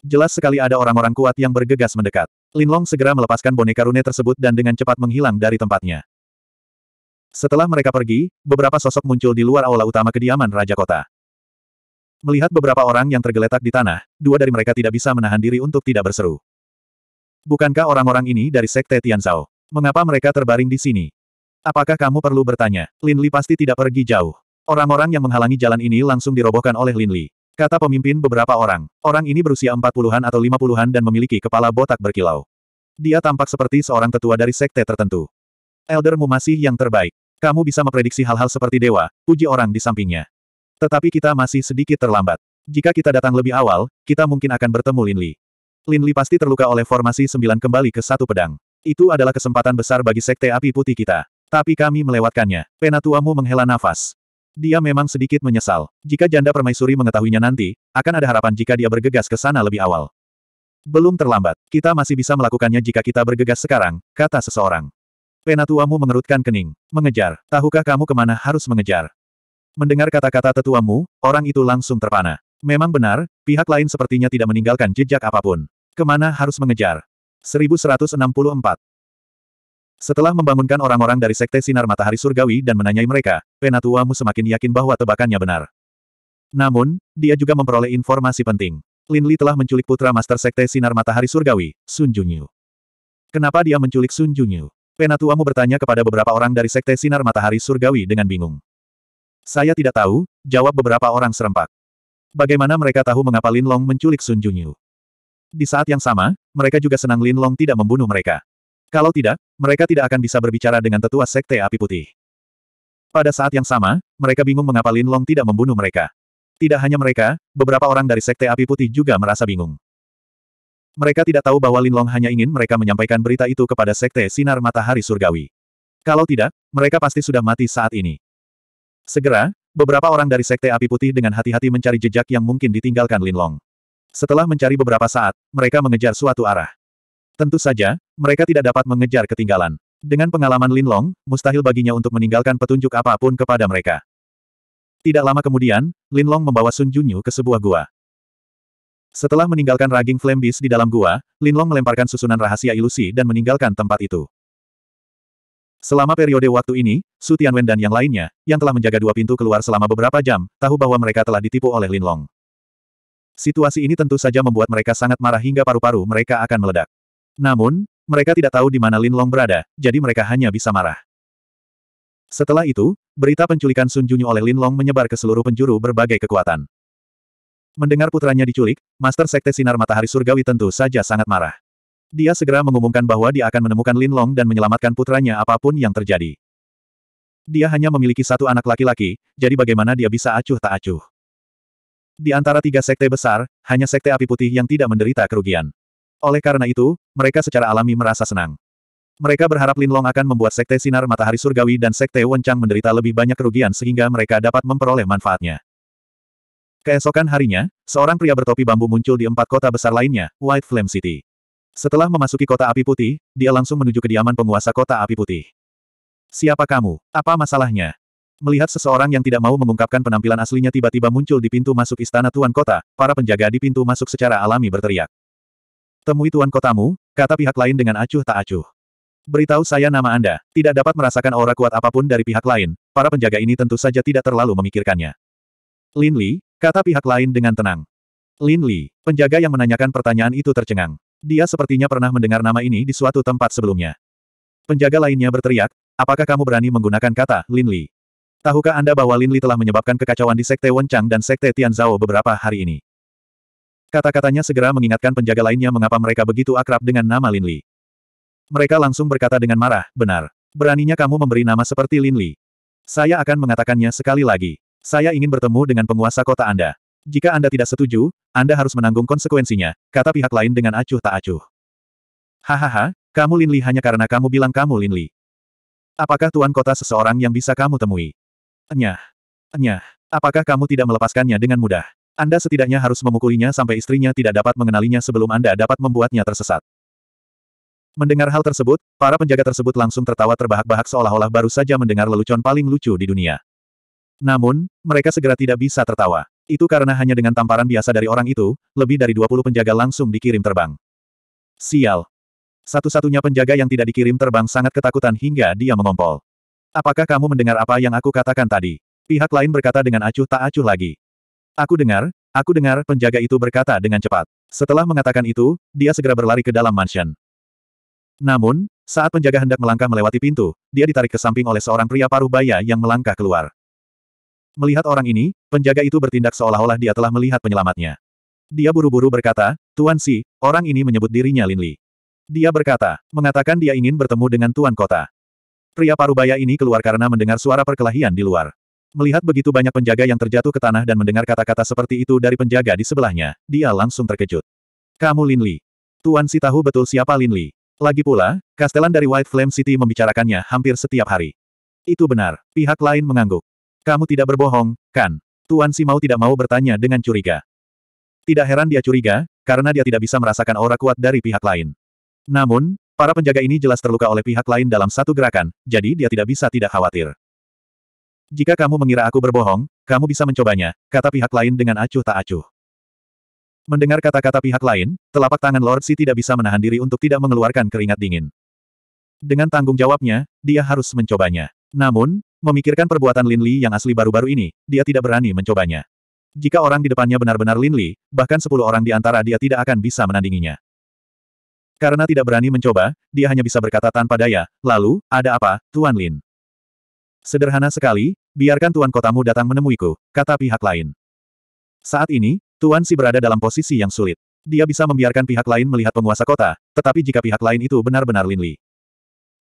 Jelas sekali ada orang-orang kuat yang bergegas mendekat. Lin Long segera melepaskan boneka rune tersebut dan dengan cepat menghilang dari tempatnya. Setelah mereka pergi, beberapa sosok muncul di luar aula utama kediaman Raja Kota. Melihat beberapa orang yang tergeletak di tanah, dua dari mereka tidak bisa menahan diri untuk tidak berseru. Bukankah orang-orang ini dari Sekte Tianzao? Mengapa mereka terbaring di sini? Apakah kamu perlu bertanya? Lin Li pasti tidak pergi jauh. Orang-orang yang menghalangi jalan ini langsung dirobohkan oleh Lin Li. Kata pemimpin beberapa orang. Orang ini berusia empat puluhan atau lima puluhan dan memiliki kepala botak berkilau. Dia tampak seperti seorang tetua dari sekte tertentu. Eldermu masih yang terbaik. Kamu bisa memprediksi hal-hal seperti dewa, puji orang di sampingnya. Tetapi kita masih sedikit terlambat. Jika kita datang lebih awal, kita mungkin akan bertemu Lin Li. Lin Li pasti terluka oleh formasi sembilan kembali ke satu pedang. Itu adalah kesempatan besar bagi Sekte Api Putih kita. Tapi kami melewatkannya. Penatuamu menghela nafas. Dia memang sedikit menyesal. Jika janda permaisuri mengetahuinya nanti, akan ada harapan jika dia bergegas ke sana lebih awal. Belum terlambat, kita masih bisa melakukannya jika kita bergegas sekarang, kata seseorang. Penatuamu mengerutkan kening. Mengejar, tahukah kamu kemana harus mengejar? Mendengar kata-kata tetuamu, orang itu langsung terpana. Memang benar, pihak lain sepertinya tidak meninggalkan jejak apapun. Kemana harus mengejar? 1164. Setelah membangunkan orang-orang dari Sekte Sinar Matahari Surgawi dan menanyai mereka, Penatuamu semakin yakin bahwa tebakannya benar. Namun, dia juga memperoleh informasi penting. Lin Li telah menculik putra Master Sekte Sinar Matahari Surgawi, Sun Junyu. Kenapa dia menculik Sun Junyu? Penatuamu bertanya kepada beberapa orang dari Sekte Sinar Matahari Surgawi dengan bingung. Saya tidak tahu, jawab beberapa orang serempak. Bagaimana mereka tahu mengapa Lin Long menculik Sun Junyu? Di saat yang sama, mereka juga senang Lin Long tidak membunuh mereka. Kalau tidak, mereka tidak akan bisa berbicara dengan tetua Sekte Api Putih. Pada saat yang sama, mereka bingung mengapa Lin Long tidak membunuh mereka. Tidak hanya mereka, beberapa orang dari Sekte Api Putih juga merasa bingung. Mereka tidak tahu bahwa Lin Long hanya ingin mereka menyampaikan berita itu kepada Sekte Sinar Matahari Surgawi. Kalau tidak, mereka pasti sudah mati saat ini. Segera, beberapa orang dari Sekte Api Putih dengan hati-hati mencari jejak yang mungkin ditinggalkan Lin Long. Setelah mencari beberapa saat, mereka mengejar suatu arah. Tentu saja, mereka tidak dapat mengejar ketinggalan. Dengan pengalaman Lin Long, mustahil baginya untuk meninggalkan petunjuk apapun kepada mereka. Tidak lama kemudian, Lin Long membawa Sun Junyu ke sebuah gua. Setelah meninggalkan raging flame beast di dalam gua, Lin Long melemparkan susunan rahasia ilusi dan meninggalkan tempat itu. Selama periode waktu ini, Su Tianwen dan yang lainnya, yang telah menjaga dua pintu keluar selama beberapa jam, tahu bahwa mereka telah ditipu oleh Lin Long. Situasi ini tentu saja membuat mereka sangat marah hingga paru-paru mereka akan meledak. Namun, mereka tidak tahu di mana Lin Long berada, jadi mereka hanya bisa marah. Setelah itu, berita penculikan Sun Junyu oleh Lin Long menyebar ke seluruh penjuru berbagai kekuatan. Mendengar putranya diculik, Master Sekte Sinar Matahari Surgawi tentu saja sangat marah. Dia segera mengumumkan bahwa dia akan menemukan Lin Long dan menyelamatkan putranya apapun yang terjadi. Dia hanya memiliki satu anak laki-laki, jadi bagaimana dia bisa acuh tak acuh. Di antara tiga sekte besar, hanya sekte api putih yang tidak menderita kerugian. Oleh karena itu, mereka secara alami merasa senang. Mereka berharap Lin Long akan membuat sekte sinar matahari surgawi dan sekte Wencang menderita lebih banyak kerugian sehingga mereka dapat memperoleh manfaatnya. Keesokan harinya, seorang pria bertopi bambu muncul di empat kota besar lainnya, White Flame City. Setelah memasuki kota api putih, dia langsung menuju kediaman penguasa kota api putih. Siapa kamu? Apa masalahnya? Melihat seseorang yang tidak mau mengungkapkan penampilan aslinya tiba-tiba muncul di pintu masuk istana Tuan Kota, para penjaga di pintu masuk secara alami berteriak. Temui Tuan Kotamu, kata pihak lain dengan acuh tak acuh. Beritahu saya nama Anda, tidak dapat merasakan aura kuat apapun dari pihak lain, para penjaga ini tentu saja tidak terlalu memikirkannya. Lin Li, kata pihak lain dengan tenang. Lin Li, penjaga yang menanyakan pertanyaan itu tercengang. Dia sepertinya pernah mendengar nama ini di suatu tempat sebelumnya. Penjaga lainnya berteriak, apakah kamu berani menggunakan kata Lin Li? Tahukah Anda bahwa Lin Li telah menyebabkan kekacauan di Sekte Wenchang dan Sekte Tianzao beberapa hari ini? Kata-katanya segera mengingatkan penjaga lainnya mengapa mereka begitu akrab dengan nama Lin Li. Mereka langsung berkata dengan marah, benar. Beraninya kamu memberi nama seperti Lin Li. Saya akan mengatakannya sekali lagi. Saya ingin bertemu dengan penguasa kota Anda. Jika Anda tidak setuju, Anda harus menanggung konsekuensinya, kata pihak lain dengan acuh tak acuh. Hahaha, kamu Lin Li hanya karena kamu bilang kamu Lin Li. Apakah tuan kota seseorang yang bisa kamu temui? Enyah. Enyah. Apakah kamu tidak melepaskannya dengan mudah? Anda setidaknya harus memukulinya sampai istrinya tidak dapat mengenalinya sebelum Anda dapat membuatnya tersesat. Mendengar hal tersebut, para penjaga tersebut langsung tertawa terbahak-bahak seolah-olah baru saja mendengar lelucon paling lucu di dunia. Namun, mereka segera tidak bisa tertawa. Itu karena hanya dengan tamparan biasa dari orang itu, lebih dari 20 penjaga langsung dikirim terbang. Sial. Satu-satunya penjaga yang tidak dikirim terbang sangat ketakutan hingga dia mengompol. Apakah kamu mendengar apa yang aku katakan tadi? Pihak lain berkata dengan acuh tak acuh lagi. Aku dengar, aku dengar, penjaga itu berkata dengan cepat. Setelah mengatakan itu, dia segera berlari ke dalam mansion. Namun, saat penjaga hendak melangkah melewati pintu, dia ditarik ke samping oleh seorang pria paruh baya yang melangkah keluar. Melihat orang ini, penjaga itu bertindak seolah-olah dia telah melihat penyelamatnya. Dia buru-buru berkata, Tuan Si, orang ini menyebut dirinya Lin Li. Dia berkata, mengatakan dia ingin bertemu dengan Tuan Kota. Pria parubaya ini keluar karena mendengar suara perkelahian di luar. Melihat begitu banyak penjaga yang terjatuh ke tanah dan mendengar kata-kata seperti itu dari penjaga di sebelahnya, dia langsung terkejut. Kamu Lin Li. Tuan si tahu betul siapa Lin Li. Lagi pula, kastelan dari White Flame City membicarakannya hampir setiap hari. Itu benar, pihak lain mengangguk. Kamu tidak berbohong, kan? Tuan si mau tidak mau bertanya dengan curiga. Tidak heran dia curiga, karena dia tidak bisa merasakan aura kuat dari pihak lain. Namun, Para penjaga ini jelas terluka oleh pihak lain dalam satu gerakan, jadi dia tidak bisa tidak khawatir. Jika kamu mengira aku berbohong, kamu bisa mencobanya, kata pihak lain dengan acuh tak acuh. Mendengar kata-kata pihak lain, telapak tangan Lord Si tidak bisa menahan diri untuk tidak mengeluarkan keringat dingin. Dengan tanggung jawabnya, dia harus mencobanya. Namun, memikirkan perbuatan Lin Li yang asli baru-baru ini, dia tidak berani mencobanya. Jika orang di depannya benar-benar Lin Li, bahkan sepuluh orang di antara dia tidak akan bisa menandinginya. Karena tidak berani mencoba, dia hanya bisa berkata tanpa daya, lalu, ada apa, Tuan Lin? Sederhana sekali, biarkan Tuan Kotamu datang menemuiku, kata pihak lain. Saat ini, Tuan Si berada dalam posisi yang sulit. Dia bisa membiarkan pihak lain melihat penguasa kota, tetapi jika pihak lain itu benar-benar Lin Li.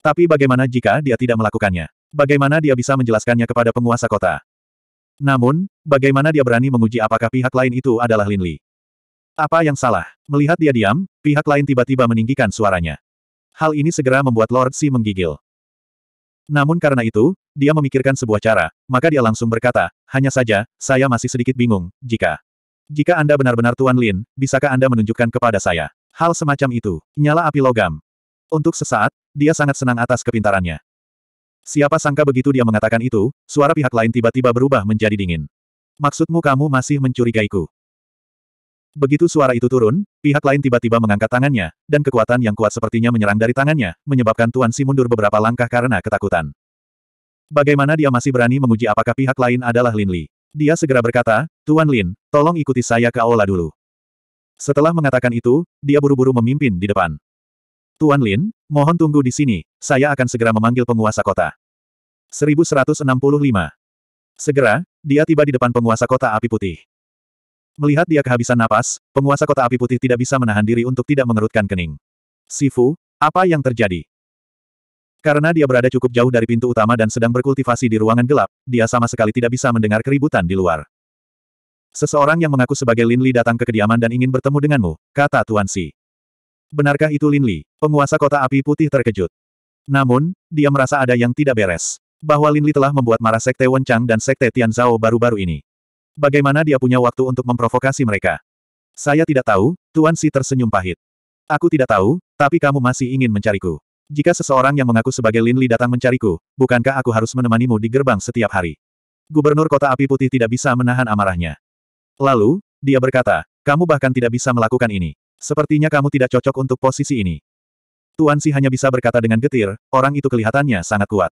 Tapi bagaimana jika dia tidak melakukannya? Bagaimana dia bisa menjelaskannya kepada penguasa kota? Namun, bagaimana dia berani menguji apakah pihak lain itu adalah Lin Li? Apa yang salah? Melihat dia diam, pihak lain tiba-tiba meninggikan suaranya. Hal ini segera membuat Lord Si menggigil. Namun karena itu, dia memikirkan sebuah cara, maka dia langsung berkata, hanya saja, saya masih sedikit bingung, jika... Jika Anda benar-benar Tuan Lin, bisakah Anda menunjukkan kepada saya? Hal semacam itu, nyala api logam. Untuk sesaat, dia sangat senang atas kepintarannya. Siapa sangka begitu dia mengatakan itu, suara pihak lain tiba-tiba berubah menjadi dingin. Maksudmu kamu masih mencurigaiku? Begitu suara itu turun, pihak lain tiba-tiba mengangkat tangannya, dan kekuatan yang kuat sepertinya menyerang dari tangannya, menyebabkan Tuan Si mundur beberapa langkah karena ketakutan. Bagaimana dia masih berani menguji apakah pihak lain adalah Lin Li? Dia segera berkata, Tuan Lin, tolong ikuti saya ke aula dulu. Setelah mengatakan itu, dia buru-buru memimpin di depan. Tuan Lin, mohon tunggu di sini, saya akan segera memanggil penguasa kota. 1165. Segera, dia tiba di depan penguasa kota api putih. Melihat dia kehabisan napas, penguasa kota api putih tidak bisa menahan diri untuk tidak mengerutkan kening. Sifu, apa yang terjadi? Karena dia berada cukup jauh dari pintu utama dan sedang berkultivasi di ruangan gelap, dia sama sekali tidak bisa mendengar keributan di luar. Seseorang yang mengaku sebagai Lin Li datang ke kediaman dan ingin bertemu denganmu, kata Tuan Si. Benarkah itu Lin Li? Penguasa kota api putih terkejut. Namun, dia merasa ada yang tidak beres. Bahwa Lin Li telah membuat marah Sekte Chang dan Sekte Tian Zhao baru-baru ini. Bagaimana dia punya waktu untuk memprovokasi mereka? Saya tidak tahu, Tuan Si tersenyum pahit. Aku tidak tahu, tapi kamu masih ingin mencariku. Jika seseorang yang mengaku sebagai Lin Li datang mencariku, bukankah aku harus menemanimu di gerbang setiap hari? Gubernur Kota Api Putih tidak bisa menahan amarahnya. Lalu, dia berkata, kamu bahkan tidak bisa melakukan ini. Sepertinya kamu tidak cocok untuk posisi ini. Tuan Si hanya bisa berkata dengan getir, orang itu kelihatannya sangat kuat.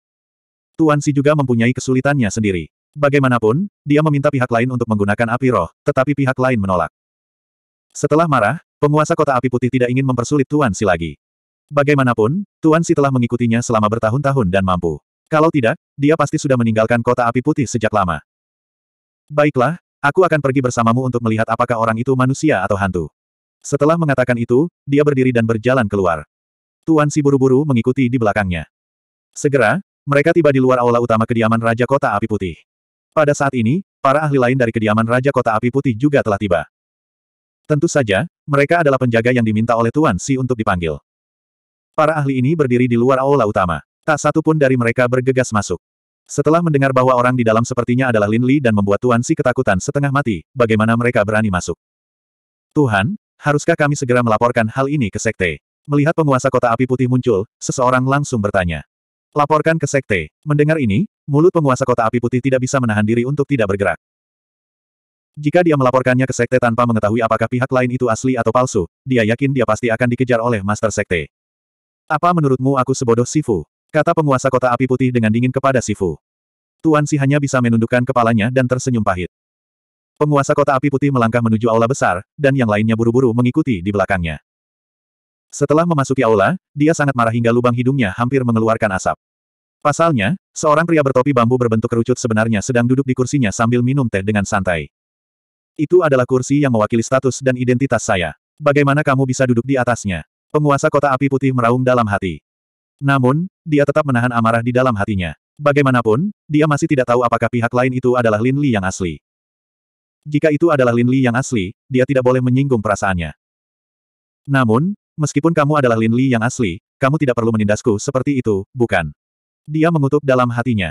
Tuan Si juga mempunyai kesulitannya sendiri. Bagaimanapun, dia meminta pihak lain untuk menggunakan api roh, tetapi pihak lain menolak. Setelah marah, penguasa kota api putih tidak ingin mempersulit Tuan Si lagi. Bagaimanapun, Tuan Si telah mengikutinya selama bertahun-tahun dan mampu. Kalau tidak, dia pasti sudah meninggalkan kota api putih sejak lama. Baiklah, aku akan pergi bersamamu untuk melihat apakah orang itu manusia atau hantu. Setelah mengatakan itu, dia berdiri dan berjalan keluar. Tuan Si buru-buru mengikuti di belakangnya. Segera, mereka tiba di luar aula utama kediaman Raja Kota Api Putih. Pada saat ini, para ahli lain dari kediaman Raja Kota Api Putih juga telah tiba. Tentu saja, mereka adalah penjaga yang diminta oleh Tuan Si untuk dipanggil. Para ahli ini berdiri di luar aula utama. Tak satu pun dari mereka bergegas masuk. Setelah mendengar bahwa orang di dalam sepertinya adalah Lin Li dan membuat Tuan Si ketakutan setengah mati, bagaimana mereka berani masuk? Tuhan, haruskah kami segera melaporkan hal ini ke Sekte? Melihat penguasa kota api putih muncul, seseorang langsung bertanya. Laporkan ke Sekte. Mendengar ini, Mulut penguasa kota api putih tidak bisa menahan diri untuk tidak bergerak. Jika dia melaporkannya ke sekte tanpa mengetahui apakah pihak lain itu asli atau palsu, dia yakin dia pasti akan dikejar oleh master sekte. Apa menurutmu aku sebodoh Sifu? Kata penguasa kota api putih dengan dingin kepada Sifu. Tuan Si hanya bisa menundukkan kepalanya dan tersenyum pahit. Penguasa kota api putih melangkah menuju aula besar, dan yang lainnya buru-buru mengikuti di belakangnya. Setelah memasuki aula, dia sangat marah hingga lubang hidungnya hampir mengeluarkan asap. Pasalnya, seorang pria bertopi bambu berbentuk kerucut sebenarnya sedang duduk di kursinya sambil minum teh dengan santai. Itu adalah kursi yang mewakili status dan identitas saya. Bagaimana kamu bisa duduk di atasnya? Penguasa kota api putih meraung dalam hati. Namun, dia tetap menahan amarah di dalam hatinya. Bagaimanapun, dia masih tidak tahu apakah pihak lain itu adalah Lin Li yang asli. Jika itu adalah Lin Li yang asli, dia tidak boleh menyinggung perasaannya. Namun, meskipun kamu adalah Lin Li yang asli, kamu tidak perlu menindasku seperti itu, bukan? Dia mengutuk dalam hatinya.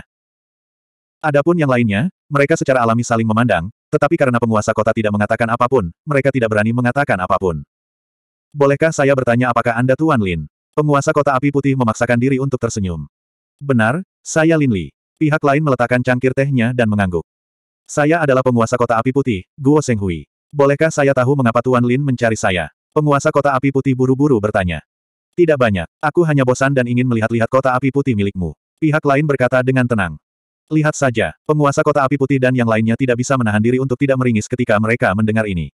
Adapun yang lainnya, mereka secara alami saling memandang, tetapi karena penguasa kota tidak mengatakan apapun, mereka tidak berani mengatakan apapun. Bolehkah saya bertanya apakah Anda Tuan Lin? Penguasa kota api putih memaksakan diri untuk tersenyum. Benar, saya Lin Li. Pihak lain meletakkan cangkir tehnya dan mengangguk. Saya adalah penguasa kota api putih, Guo Senghui. Bolehkah saya tahu mengapa Tuan Lin mencari saya? Penguasa kota api putih buru-buru bertanya. Tidak banyak. Aku hanya bosan dan ingin melihat-lihat kota api putih milikmu. Pihak lain berkata dengan tenang. Lihat saja, penguasa kota api putih dan yang lainnya tidak bisa menahan diri untuk tidak meringis ketika mereka mendengar ini.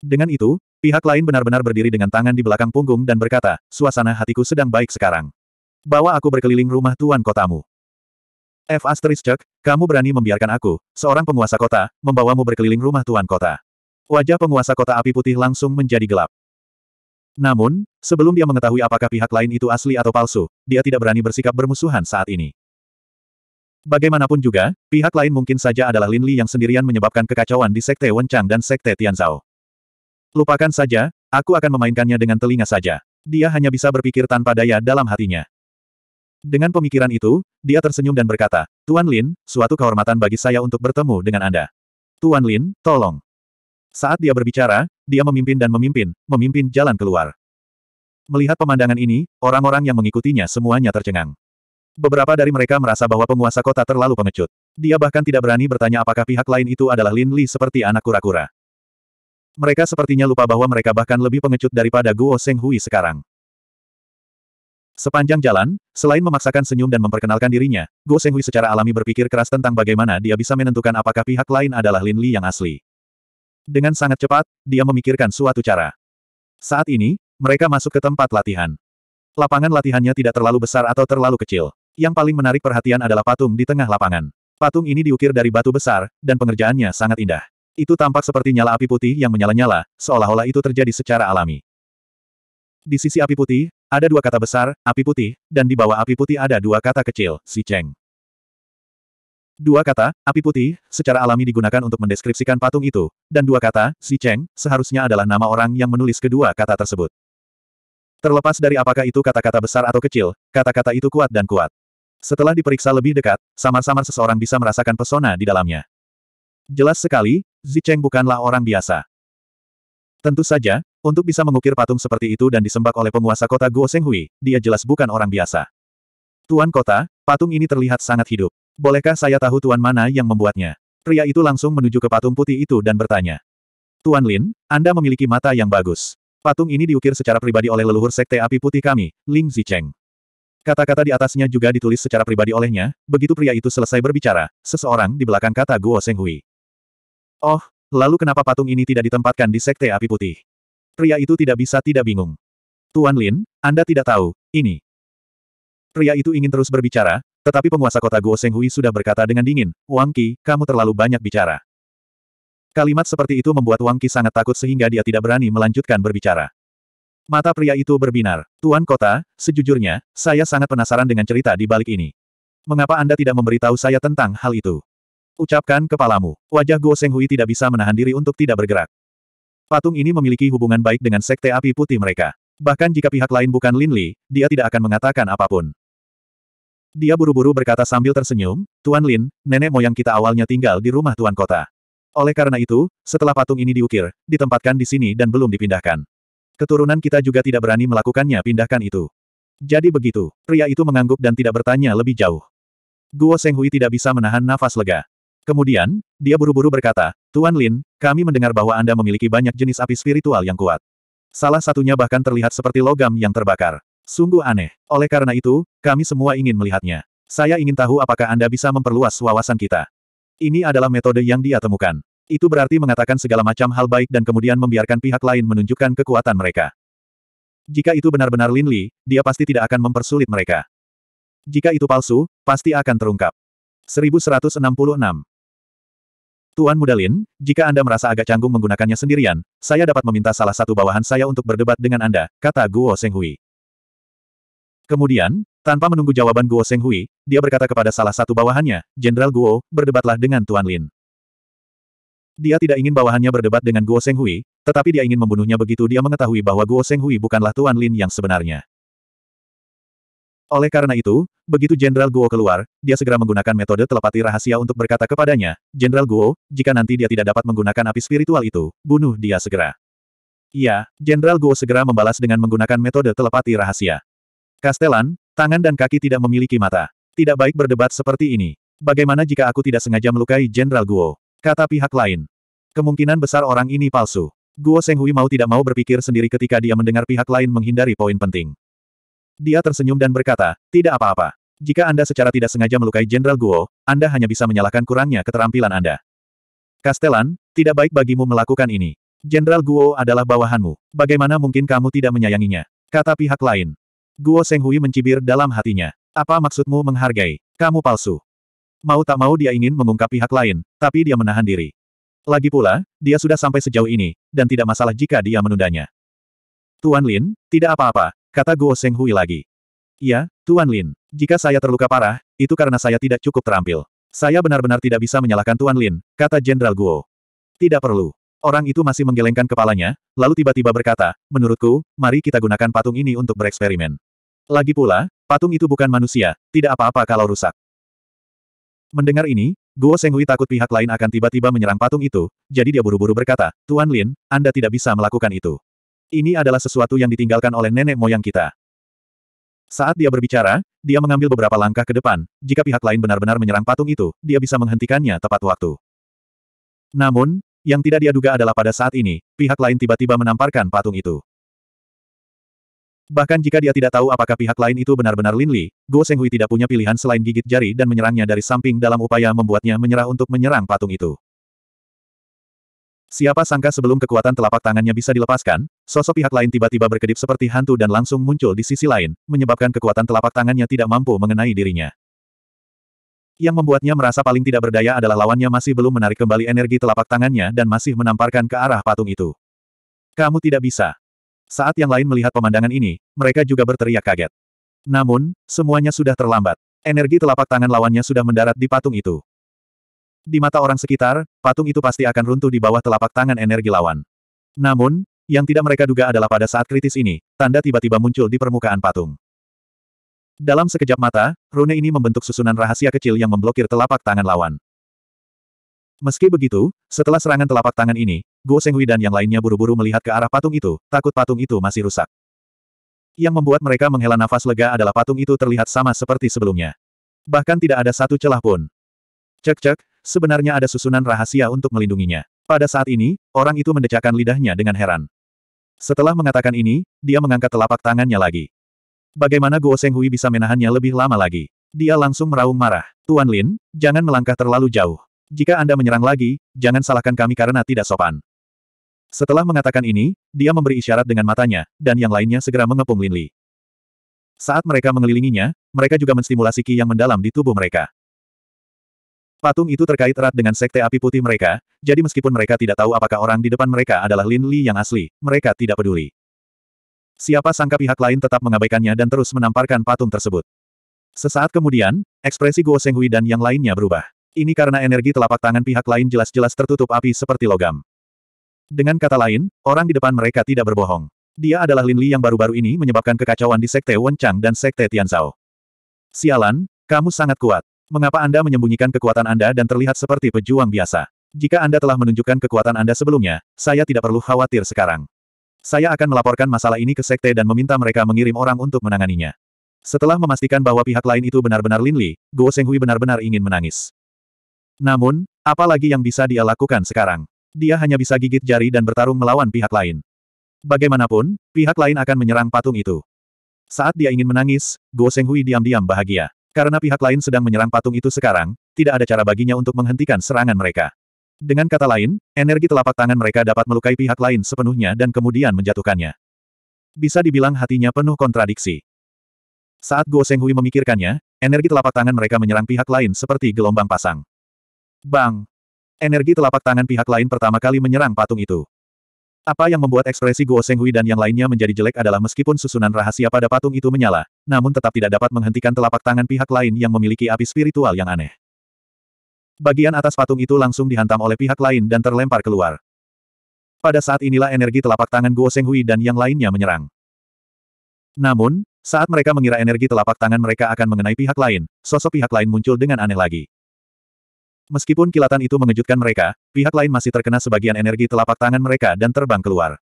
Dengan itu, pihak lain benar-benar berdiri dengan tangan di belakang punggung dan berkata, suasana hatiku sedang baik sekarang. Bawa aku berkeliling rumah tuan kotamu. F. Asterisk, kamu berani membiarkan aku, seorang penguasa kota, membawamu berkeliling rumah tuan kota. Wajah penguasa kota api putih langsung menjadi gelap. Namun, sebelum dia mengetahui apakah pihak lain itu asli atau palsu, dia tidak berani bersikap bermusuhan saat ini. Bagaimanapun juga, pihak lain mungkin saja adalah Lin Li yang sendirian menyebabkan kekacauan di Sekte Wenchang dan Sekte Tianzao. Lupakan saja, aku akan memainkannya dengan telinga saja. Dia hanya bisa berpikir tanpa daya dalam hatinya. Dengan pemikiran itu, dia tersenyum dan berkata, Tuan Lin, suatu kehormatan bagi saya untuk bertemu dengan Anda. Tuan Lin, tolong. Saat dia berbicara, dia memimpin dan memimpin, memimpin jalan keluar. Melihat pemandangan ini, orang-orang yang mengikutinya semuanya tercengang. Beberapa dari mereka merasa bahwa penguasa kota terlalu pengecut. Dia bahkan tidak berani bertanya apakah pihak lain itu adalah Lin Li seperti anak kura-kura. Mereka sepertinya lupa bahwa mereka bahkan lebih pengecut daripada Guo Seng Hui sekarang. Sepanjang jalan, selain memaksakan senyum dan memperkenalkan dirinya, Guo Seng Hui secara alami berpikir keras tentang bagaimana dia bisa menentukan apakah pihak lain adalah Lin Li yang asli. Dengan sangat cepat, dia memikirkan suatu cara. Saat ini, mereka masuk ke tempat latihan. Lapangan latihannya tidak terlalu besar atau terlalu kecil. Yang paling menarik perhatian adalah patung di tengah lapangan. Patung ini diukir dari batu besar, dan pengerjaannya sangat indah. Itu tampak seperti nyala api putih yang menyala-nyala, seolah-olah itu terjadi secara alami. Di sisi api putih, ada dua kata besar, api putih, dan di bawah api putih ada dua kata kecil, si Cheng. Dua kata, api putih, secara alami digunakan untuk mendeskripsikan patung itu, dan dua kata, Si Cheng, seharusnya adalah nama orang yang menulis kedua kata tersebut. Terlepas dari apakah itu kata-kata besar atau kecil, kata-kata itu kuat dan kuat. Setelah diperiksa lebih dekat, samar-samar seseorang bisa merasakan pesona di dalamnya. Jelas sekali, Zi Cheng bukanlah orang biasa. Tentu saja, untuk bisa mengukir patung seperti itu dan disembak oleh penguasa kota Guo Senghui, dia jelas bukan orang biasa. Tuan kota, patung ini terlihat sangat hidup. Bolehkah saya tahu tuan mana yang membuatnya? Pria itu langsung menuju ke patung putih itu dan bertanya. Tuan Lin, Anda memiliki mata yang bagus. Patung ini diukir secara pribadi oleh leluhur sekte api putih kami, Ling Zicheng. Kata-kata di atasnya juga ditulis secara pribadi olehnya, begitu pria itu selesai berbicara, seseorang di belakang kata Guo Senghui. Oh, lalu kenapa patung ini tidak ditempatkan di sekte api putih? Pria itu tidak bisa tidak bingung. Tuan Lin, Anda tidak tahu, ini. Pria itu ingin terus berbicara, tetapi penguasa kota Guo Senghui sudah berkata dengan dingin, Wang Qi, kamu terlalu banyak bicara. Kalimat seperti itu membuat Wang Qi sangat takut sehingga dia tidak berani melanjutkan berbicara. Mata pria itu berbinar. Tuan kota, sejujurnya, saya sangat penasaran dengan cerita di balik ini. Mengapa Anda tidak memberitahu saya tentang hal itu? Ucapkan kepalamu. Wajah Guo Senghui tidak bisa menahan diri untuk tidak bergerak. Patung ini memiliki hubungan baik dengan Sekte Api Putih mereka. Bahkan jika pihak lain bukan Lin Li, dia tidak akan mengatakan apapun. Dia buru-buru berkata sambil tersenyum, Tuan Lin, nenek moyang kita awalnya tinggal di rumah Tuan Kota. Oleh karena itu, setelah patung ini diukir, ditempatkan di sini dan belum dipindahkan. Keturunan kita juga tidak berani melakukannya pindahkan itu. Jadi begitu, pria itu mengangguk dan tidak bertanya lebih jauh. Guo Senghui tidak bisa menahan nafas lega. Kemudian, dia buru-buru berkata, Tuan Lin, kami mendengar bahwa Anda memiliki banyak jenis api spiritual yang kuat. Salah satunya bahkan terlihat seperti logam yang terbakar. Sungguh aneh. Oleh karena itu, kami semua ingin melihatnya. Saya ingin tahu apakah Anda bisa memperluas wawasan kita. Ini adalah metode yang dia temukan. Itu berarti mengatakan segala macam hal baik dan kemudian membiarkan pihak lain menunjukkan kekuatan mereka. Jika itu benar-benar Lin Li, dia pasti tidak akan mempersulit mereka. Jika itu palsu, pasti akan terungkap. 1166 Tuan Muda Lin, jika Anda merasa agak canggung menggunakannya sendirian, saya dapat meminta salah satu bawahan saya untuk berdebat dengan Anda, kata Guo Senghui. Kemudian, tanpa menunggu jawaban Guo Senghui, dia berkata kepada salah satu bawahannya, Jenderal Guo, berdebatlah dengan Tuan Lin. Dia tidak ingin bawahannya berdebat dengan Guo Senghui, tetapi dia ingin membunuhnya begitu dia mengetahui bahwa Guo Senghui bukanlah Tuan Lin yang sebenarnya. Oleh karena itu, begitu Jenderal Guo keluar, dia segera menggunakan metode telepati rahasia untuk berkata kepadanya, Jenderal Guo, jika nanti dia tidak dapat menggunakan api spiritual itu, bunuh dia segera. Iya, Jenderal Guo segera membalas dengan menggunakan metode telepati rahasia. Kastelan, tangan dan kaki tidak memiliki mata. Tidak baik berdebat seperti ini. Bagaimana jika aku tidak sengaja melukai Jenderal Guo? Kata pihak lain. Kemungkinan besar orang ini palsu. Guo Senghui mau tidak mau berpikir sendiri ketika dia mendengar pihak lain menghindari poin penting. Dia tersenyum dan berkata, tidak apa-apa. Jika Anda secara tidak sengaja melukai Jenderal Guo, Anda hanya bisa menyalahkan kurangnya keterampilan Anda. Kastelan, tidak baik bagimu melakukan ini. Jenderal Guo adalah bawahanmu. Bagaimana mungkin kamu tidak menyayanginya? Kata pihak lain. Guo Senghui mencibir dalam hatinya. Apa maksudmu menghargai? Kamu palsu. Mau tak mau dia ingin mengungkap pihak lain, tapi dia menahan diri. Lagi pula, dia sudah sampai sejauh ini, dan tidak masalah jika dia menundanya. Tuan Lin, tidak apa-apa, kata Guo Senghui lagi. Ya, Tuan Lin, jika saya terluka parah, itu karena saya tidak cukup terampil. Saya benar-benar tidak bisa menyalahkan Tuan Lin, kata Jenderal Guo. Tidak perlu. Orang itu masih menggelengkan kepalanya, lalu tiba-tiba berkata, menurutku, mari kita gunakan patung ini untuk bereksperimen. Lagi pula, patung itu bukan manusia, tidak apa-apa kalau rusak. Mendengar ini, Guo Senghui takut pihak lain akan tiba-tiba menyerang patung itu, jadi dia buru-buru berkata, Tuan Lin, Anda tidak bisa melakukan itu. Ini adalah sesuatu yang ditinggalkan oleh nenek moyang kita. Saat dia berbicara, dia mengambil beberapa langkah ke depan, jika pihak lain benar-benar menyerang patung itu, dia bisa menghentikannya tepat waktu. Namun, yang tidak dia duga adalah pada saat ini, pihak lain tiba-tiba menamparkan patung itu. Bahkan jika dia tidak tahu apakah pihak lain itu benar-benar Lin Li, Guo Senghui tidak punya pilihan selain gigit jari dan menyerangnya dari samping dalam upaya membuatnya menyerah untuk menyerang patung itu. Siapa sangka sebelum kekuatan telapak tangannya bisa dilepaskan, sosok pihak lain tiba-tiba berkedip seperti hantu dan langsung muncul di sisi lain, menyebabkan kekuatan telapak tangannya tidak mampu mengenai dirinya. Yang membuatnya merasa paling tidak berdaya adalah lawannya masih belum menarik kembali energi telapak tangannya dan masih menamparkan ke arah patung itu. Kamu tidak bisa. Saat yang lain melihat pemandangan ini, mereka juga berteriak kaget. Namun, semuanya sudah terlambat. Energi telapak tangan lawannya sudah mendarat di patung itu. Di mata orang sekitar, patung itu pasti akan runtuh di bawah telapak tangan energi lawan. Namun, yang tidak mereka duga adalah pada saat kritis ini, tanda tiba-tiba muncul di permukaan patung. Dalam sekejap mata, rune ini membentuk susunan rahasia kecil yang memblokir telapak tangan lawan. Meski begitu, setelah serangan telapak tangan ini, Guo Senghui dan yang lainnya buru-buru melihat ke arah patung itu, takut patung itu masih rusak. Yang membuat mereka menghela nafas lega adalah patung itu terlihat sama seperti sebelumnya. Bahkan tidak ada satu celah pun. Cek-cek, sebenarnya ada susunan rahasia untuk melindunginya. Pada saat ini, orang itu mendecakkan lidahnya dengan heran. Setelah mengatakan ini, dia mengangkat telapak tangannya lagi. Bagaimana Guo Senghui bisa menahannya lebih lama lagi? Dia langsung meraung marah. Tuan Lin, jangan melangkah terlalu jauh. Jika Anda menyerang lagi, jangan salahkan kami karena tidak sopan. Setelah mengatakan ini, dia memberi isyarat dengan matanya, dan yang lainnya segera mengepung Lin Li. Saat mereka mengelilinginya, mereka juga menstimulasi ki yang mendalam di tubuh mereka. Patung itu terkait erat dengan sekte api putih mereka, jadi meskipun mereka tidak tahu apakah orang di depan mereka adalah Lin Li yang asli, mereka tidak peduli. Siapa sangka pihak lain tetap mengabaikannya dan terus menamparkan patung tersebut. Sesaat kemudian, ekspresi Guo Senghui dan yang lainnya berubah. Ini karena energi telapak tangan pihak lain jelas-jelas tertutup api seperti logam. Dengan kata lain, orang di depan mereka tidak berbohong. Dia adalah Lin Li yang baru-baru ini menyebabkan kekacauan di Sekte Wenchang dan Sekte Tianzao. Sialan, kamu sangat kuat. Mengapa Anda menyembunyikan kekuatan Anda dan terlihat seperti pejuang biasa? Jika Anda telah menunjukkan kekuatan Anda sebelumnya, saya tidak perlu khawatir sekarang. Saya akan melaporkan masalah ini ke Sekte dan meminta mereka mengirim orang untuk menanganinya. Setelah memastikan bahwa pihak lain itu benar-benar Lin Li, Guo Senghui benar-benar ingin menangis. Namun, apa lagi yang bisa dia lakukan sekarang? Dia hanya bisa gigit jari dan bertarung melawan pihak lain. Bagaimanapun, pihak lain akan menyerang patung itu. Saat dia ingin menangis, Guo Senghui diam-diam bahagia. Karena pihak lain sedang menyerang patung itu sekarang, tidak ada cara baginya untuk menghentikan serangan mereka. Dengan kata lain, energi telapak tangan mereka dapat melukai pihak lain sepenuhnya dan kemudian menjatuhkannya. Bisa dibilang hatinya penuh kontradiksi. Saat Guo Senghui memikirkannya, energi telapak tangan mereka menyerang pihak lain seperti gelombang pasang. Bang! Energi telapak tangan pihak lain pertama kali menyerang patung itu. Apa yang membuat ekspresi Guo Senghui dan yang lainnya menjadi jelek adalah meskipun susunan rahasia pada patung itu menyala, namun tetap tidak dapat menghentikan telapak tangan pihak lain yang memiliki api spiritual yang aneh. Bagian atas patung itu langsung dihantam oleh pihak lain dan terlempar keluar. Pada saat inilah energi telapak tangan Guo Senghui dan yang lainnya menyerang. Namun, saat mereka mengira energi telapak tangan mereka akan mengenai pihak lain, sosok pihak lain muncul dengan aneh lagi. Meskipun kilatan itu mengejutkan mereka, pihak lain masih terkena sebagian energi telapak tangan mereka dan terbang keluar.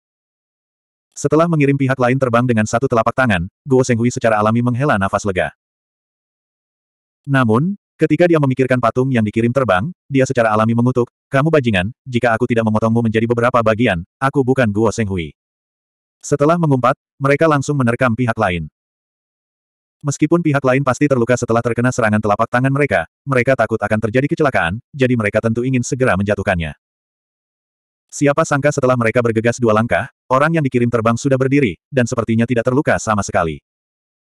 Setelah mengirim pihak lain terbang dengan satu telapak tangan, Guo Senghui secara alami menghela nafas lega. Namun, ketika dia memikirkan patung yang dikirim terbang, dia secara alami mengutuk, kamu bajingan, jika aku tidak memotongmu menjadi beberapa bagian, aku bukan Guo Senghui. Setelah mengumpat, mereka langsung menerkam pihak lain. Meskipun pihak lain pasti terluka setelah terkena serangan telapak tangan mereka, mereka takut akan terjadi kecelakaan, jadi mereka tentu ingin segera menjatuhkannya. Siapa sangka setelah mereka bergegas dua langkah, orang yang dikirim terbang sudah berdiri, dan sepertinya tidak terluka sama sekali.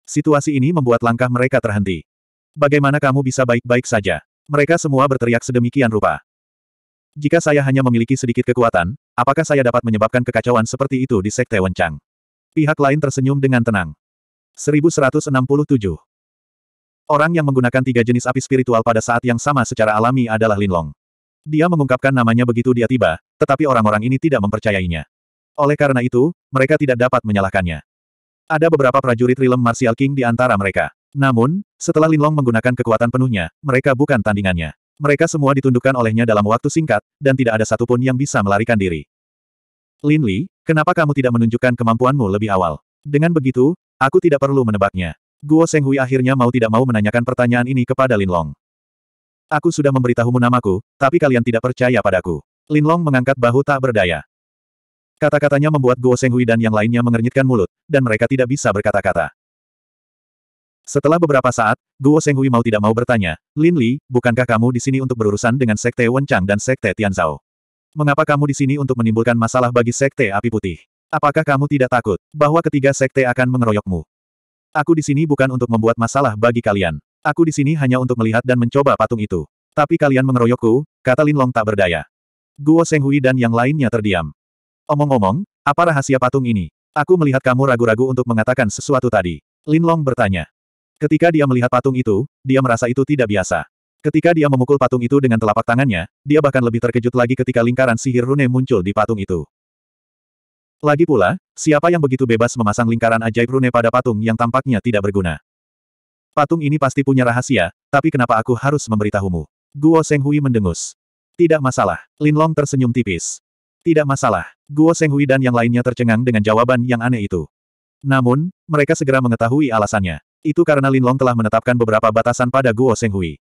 Situasi ini membuat langkah mereka terhenti. Bagaimana kamu bisa baik-baik saja? Mereka semua berteriak sedemikian rupa. Jika saya hanya memiliki sedikit kekuatan, apakah saya dapat menyebabkan kekacauan seperti itu di Sekte Wencang? Pihak lain tersenyum dengan tenang. 1167. Orang yang menggunakan tiga jenis api spiritual pada saat yang sama secara alami adalah Linlong. Dia mengungkapkan namanya begitu dia tiba, tetapi orang-orang ini tidak mempercayainya. Oleh karena itu, mereka tidak dapat menyalahkannya. Ada beberapa prajurit Rilem Martial King di antara mereka. Namun, setelah Linlong menggunakan kekuatan penuhnya, mereka bukan tandingannya. Mereka semua ditundukkan olehnya dalam waktu singkat, dan tidak ada satupun yang bisa melarikan diri. Lin Li, kenapa kamu tidak menunjukkan kemampuanmu lebih awal? Dengan begitu, Aku tidak perlu menebaknya. Guo Senghui akhirnya mau tidak mau menanyakan pertanyaan ini kepada Lin Long. Aku sudah memberitahumu namaku, tapi kalian tidak percaya padaku. Lin Long mengangkat bahu tak berdaya. Kata-katanya membuat Guo Senghui dan yang lainnya mengernyitkan mulut, dan mereka tidak bisa berkata-kata. Setelah beberapa saat, Guo Senghui mau tidak mau bertanya, Lin Li, bukankah kamu di sini untuk berurusan dengan Sekte Wenchang dan Sekte Tianzao? Mengapa kamu di sini untuk menimbulkan masalah bagi Sekte Api Putih? Apakah kamu tidak takut bahwa ketiga sekte akan mengeroyokmu? Aku di sini bukan untuk membuat masalah bagi kalian. Aku di sini hanya untuk melihat dan mencoba patung itu. Tapi kalian mengeroyokku, kata Lin Long tak berdaya. Guo Senghui dan yang lainnya terdiam. Omong-omong, apa rahasia patung ini? Aku melihat kamu ragu-ragu untuk mengatakan sesuatu tadi. Lin Long bertanya. Ketika dia melihat patung itu, dia merasa itu tidak biasa. Ketika dia memukul patung itu dengan telapak tangannya, dia bahkan lebih terkejut lagi ketika lingkaran sihir rune muncul di patung itu. Lagi pula, siapa yang begitu bebas memasang lingkaran ajaib rune pada patung yang tampaknya tidak berguna? Patung ini pasti punya rahasia, tapi kenapa aku harus memberitahumu? Guo Senghui mendengus. Tidak masalah. Lin Long tersenyum tipis. Tidak masalah. Guo Senghui dan yang lainnya tercengang dengan jawaban yang aneh itu. Namun, mereka segera mengetahui alasannya. Itu karena Lin Long telah menetapkan beberapa batasan pada Guo Senghui.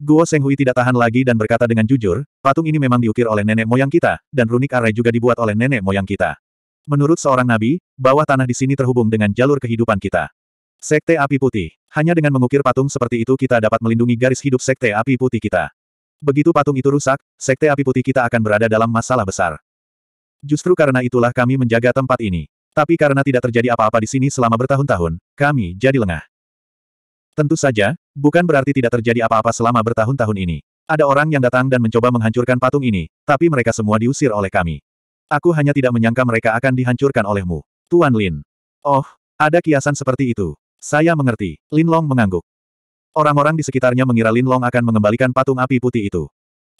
Guo Senghui tidak tahan lagi dan berkata dengan jujur, patung ini memang diukir oleh nenek moyang kita, dan runik arai juga dibuat oleh nenek moyang kita. Menurut seorang nabi, bawah tanah di sini terhubung dengan jalur kehidupan kita. Sekte Api Putih. Hanya dengan mengukir patung seperti itu kita dapat melindungi garis hidup Sekte Api Putih kita. Begitu patung itu rusak, Sekte Api Putih kita akan berada dalam masalah besar. Justru karena itulah kami menjaga tempat ini. Tapi karena tidak terjadi apa-apa di sini selama bertahun-tahun, kami jadi lengah. Tentu saja, bukan berarti tidak terjadi apa-apa selama bertahun-tahun ini. Ada orang yang datang dan mencoba menghancurkan patung ini, tapi mereka semua diusir oleh kami. Aku hanya tidak menyangka mereka akan dihancurkan olehmu. Tuan Lin. Oh, ada kiasan seperti itu. Saya mengerti. Lin Long mengangguk. Orang-orang di sekitarnya mengira Lin Long akan mengembalikan patung api putih itu.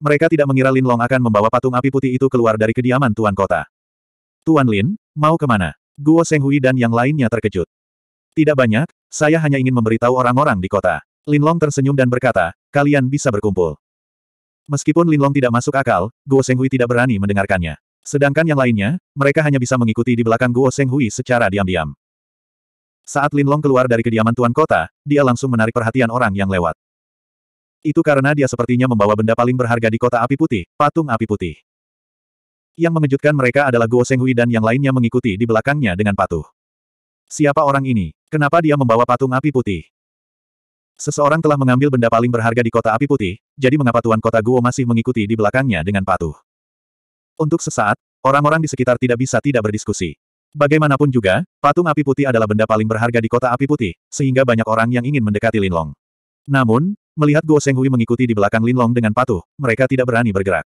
Mereka tidak mengira Lin Long akan membawa patung api putih itu keluar dari kediaman Tuan Kota. Tuan Lin, mau kemana? Guo Senghui dan yang lainnya terkejut. Tidak banyak, saya hanya ingin memberitahu orang-orang di kota. Linlong tersenyum dan berkata, kalian bisa berkumpul. Meskipun Linlong tidak masuk akal, Guo Senghui tidak berani mendengarkannya. Sedangkan yang lainnya, mereka hanya bisa mengikuti di belakang Guo Senghui secara diam-diam. Saat Linlong keluar dari kediaman tuan kota, dia langsung menarik perhatian orang yang lewat. Itu karena dia sepertinya membawa benda paling berharga di kota api putih, patung api putih. Yang mengejutkan mereka adalah Guo Senghui dan yang lainnya mengikuti di belakangnya dengan patuh. Siapa orang ini? Kenapa dia membawa patung api putih? Seseorang telah mengambil benda paling berharga di kota api putih, jadi mengapa Tuan Kota Guo masih mengikuti di belakangnya dengan patuh? Untuk sesaat, orang-orang di sekitar tidak bisa tidak berdiskusi. Bagaimanapun juga, patung api putih adalah benda paling berharga di kota api putih, sehingga banyak orang yang ingin mendekati Linlong. Namun, melihat Guo Senghui mengikuti di belakang Linlong dengan patuh, mereka tidak berani bergerak.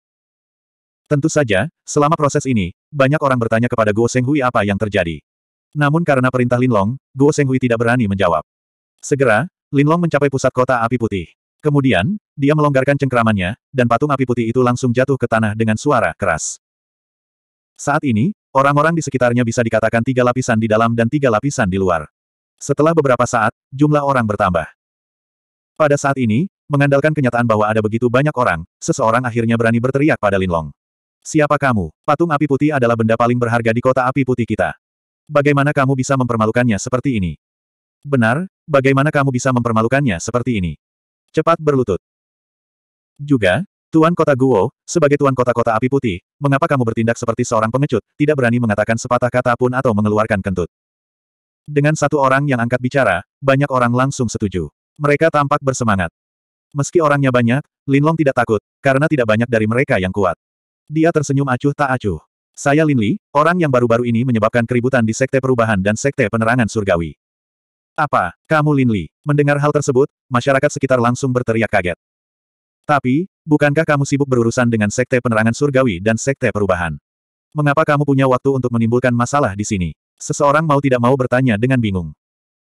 Tentu saja, selama proses ini, banyak orang bertanya kepada Guo Senghui apa yang terjadi. Namun karena perintah Linlong, Guo Senghui tidak berani menjawab. Segera, Linlong mencapai pusat kota api putih. Kemudian, dia melonggarkan cengkramannya, dan patung api putih itu langsung jatuh ke tanah dengan suara keras. Saat ini, orang-orang di sekitarnya bisa dikatakan tiga lapisan di dalam dan tiga lapisan di luar. Setelah beberapa saat, jumlah orang bertambah. Pada saat ini, mengandalkan kenyataan bahwa ada begitu banyak orang, seseorang akhirnya berani berteriak pada Linlong. Siapa kamu? Patung api putih adalah benda paling berharga di kota api putih kita. Bagaimana kamu bisa mempermalukannya seperti ini? Benar, bagaimana kamu bisa mempermalukannya seperti ini? Cepat berlutut. Juga, Tuan Kota Guo, sebagai Tuan Kota-Kota Api Putih, mengapa kamu bertindak seperti seorang pengecut, tidak berani mengatakan sepatah kata pun atau mengeluarkan kentut? Dengan satu orang yang angkat bicara, banyak orang langsung setuju. Mereka tampak bersemangat. Meski orangnya banyak, Linlong tidak takut, karena tidak banyak dari mereka yang kuat. Dia tersenyum acuh tak acuh. Saya Lin Li, orang yang baru-baru ini menyebabkan keributan di Sekte Perubahan dan Sekte Penerangan Surgawi. Apa, kamu Lin Li? Mendengar hal tersebut, masyarakat sekitar langsung berteriak kaget. Tapi, bukankah kamu sibuk berurusan dengan Sekte Penerangan Surgawi dan Sekte Perubahan? Mengapa kamu punya waktu untuk menimbulkan masalah di sini? Seseorang mau tidak mau bertanya dengan bingung.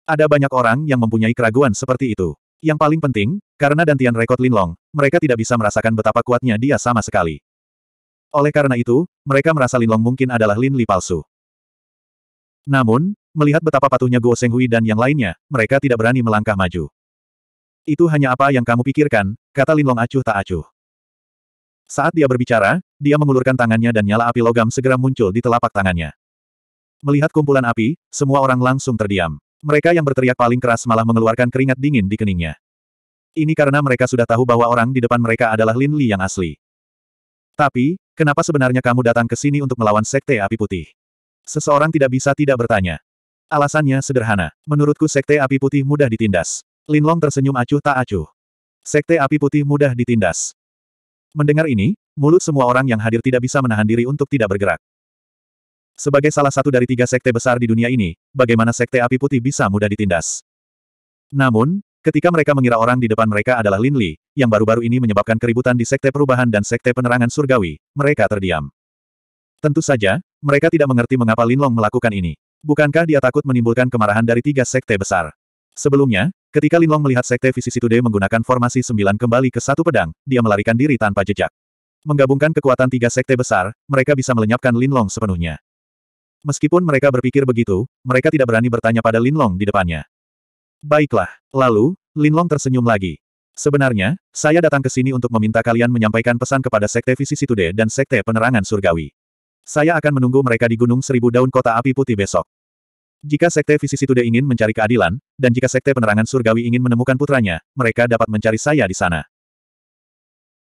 Ada banyak orang yang mempunyai keraguan seperti itu. Yang paling penting, karena dantian rekod Linlong, mereka tidak bisa merasakan betapa kuatnya dia sama sekali. Oleh karena itu, mereka merasa Linlong mungkin adalah Lin Li palsu. Namun, melihat betapa patuhnya Guo Senghui dan yang lainnya, mereka tidak berani melangkah maju. Itu hanya apa yang kamu pikirkan, kata Linlong acuh tak acuh. Saat dia berbicara, dia mengulurkan tangannya dan nyala api logam segera muncul di telapak tangannya. Melihat kumpulan api, semua orang langsung terdiam. Mereka yang berteriak paling keras malah mengeluarkan keringat dingin di keningnya. Ini karena mereka sudah tahu bahwa orang di depan mereka adalah Lin Li yang asli. Tapi, Kenapa sebenarnya kamu datang ke sini untuk melawan Sekte Api Putih? Seseorang tidak bisa tidak bertanya. Alasannya sederhana. Menurutku Sekte Api Putih mudah ditindas. Linlong tersenyum acuh tak acuh. Sekte Api Putih mudah ditindas. Mendengar ini, mulut semua orang yang hadir tidak bisa menahan diri untuk tidak bergerak. Sebagai salah satu dari tiga sekte besar di dunia ini, bagaimana Sekte Api Putih bisa mudah ditindas? Namun, Ketika mereka mengira orang di depan mereka adalah Lin Li, yang baru-baru ini menyebabkan keributan di Sekte Perubahan dan Sekte Penerangan Surgawi, mereka terdiam. Tentu saja, mereka tidak mengerti mengapa Lin Long melakukan ini. Bukankah dia takut menimbulkan kemarahan dari tiga sekte besar? Sebelumnya, ketika Lin Long melihat Sekte Visisitude menggunakan formasi sembilan kembali ke satu pedang, dia melarikan diri tanpa jejak. Menggabungkan kekuatan tiga sekte besar, mereka bisa melenyapkan Lin Long sepenuhnya. Meskipun mereka berpikir begitu, mereka tidak berani bertanya pada Lin Long di depannya. Baiklah. Lalu, Linlong tersenyum lagi. Sebenarnya, saya datang ke sini untuk meminta kalian menyampaikan pesan kepada Sekte Visi Visisitude dan Sekte Penerangan Surgawi. Saya akan menunggu mereka di Gunung Seribu Daun Kota Api Putih besok. Jika Sekte Visi Visisitude ingin mencari keadilan, dan jika Sekte Penerangan Surgawi ingin menemukan putranya, mereka dapat mencari saya di sana.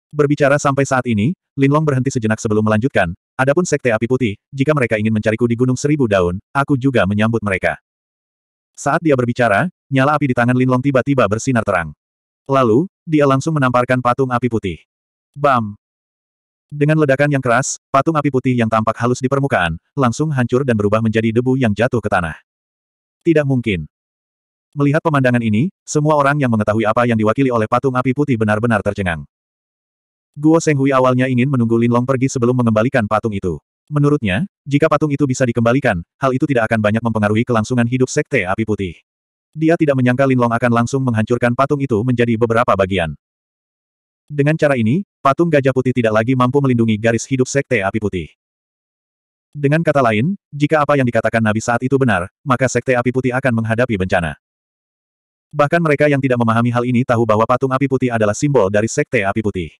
Berbicara sampai saat ini, Linlong berhenti sejenak sebelum melanjutkan, adapun Sekte Api Putih, jika mereka ingin mencariku di Gunung Seribu Daun, aku juga menyambut mereka. Saat dia berbicara, nyala api di tangan Linlong tiba-tiba bersinar terang. Lalu, dia langsung menamparkan patung api putih. Bam! Dengan ledakan yang keras, patung api putih yang tampak halus di permukaan, langsung hancur dan berubah menjadi debu yang jatuh ke tanah. Tidak mungkin. Melihat pemandangan ini, semua orang yang mengetahui apa yang diwakili oleh patung api putih benar-benar tercengang. Guo Senghui awalnya ingin menunggu Linlong pergi sebelum mengembalikan patung itu. Menurutnya, jika patung itu bisa dikembalikan, hal itu tidak akan banyak mempengaruhi kelangsungan hidup Sekte Api Putih. Dia tidak menyangka Linlong akan langsung menghancurkan patung itu menjadi beberapa bagian. Dengan cara ini, patung gajah putih tidak lagi mampu melindungi garis hidup Sekte Api Putih. Dengan kata lain, jika apa yang dikatakan Nabi saat itu benar, maka Sekte Api Putih akan menghadapi bencana. Bahkan mereka yang tidak memahami hal ini tahu bahwa patung api putih adalah simbol dari Sekte Api Putih.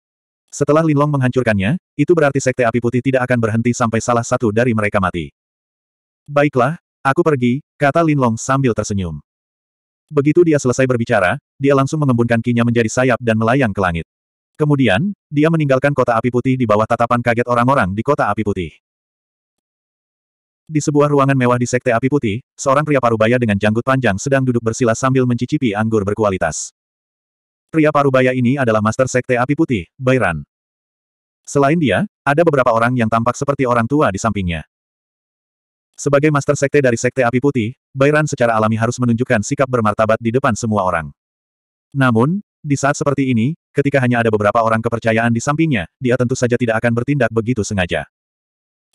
Setelah Linlong menghancurkannya, itu berarti Sekte Api Putih tidak akan berhenti sampai salah satu dari mereka mati. Baiklah, aku pergi, kata Linlong sambil tersenyum. Begitu dia selesai berbicara, dia langsung mengembunkan kinya menjadi sayap dan melayang ke langit. Kemudian, dia meninggalkan kota api putih di bawah tatapan kaget orang-orang di kota api putih. Di sebuah ruangan mewah di Sekte Api Putih, seorang pria parubaya dengan janggut panjang sedang duduk bersila sambil mencicipi anggur berkualitas. Pria parubaya ini adalah Master Sekte Api Putih, Bairan. Selain dia, ada beberapa orang yang tampak seperti orang tua di sampingnya. Sebagai master sekte dari Sekte Api Putih, Bairan secara alami harus menunjukkan sikap bermartabat di depan semua orang. Namun, di saat seperti ini, ketika hanya ada beberapa orang kepercayaan di sampingnya, dia tentu saja tidak akan bertindak begitu sengaja.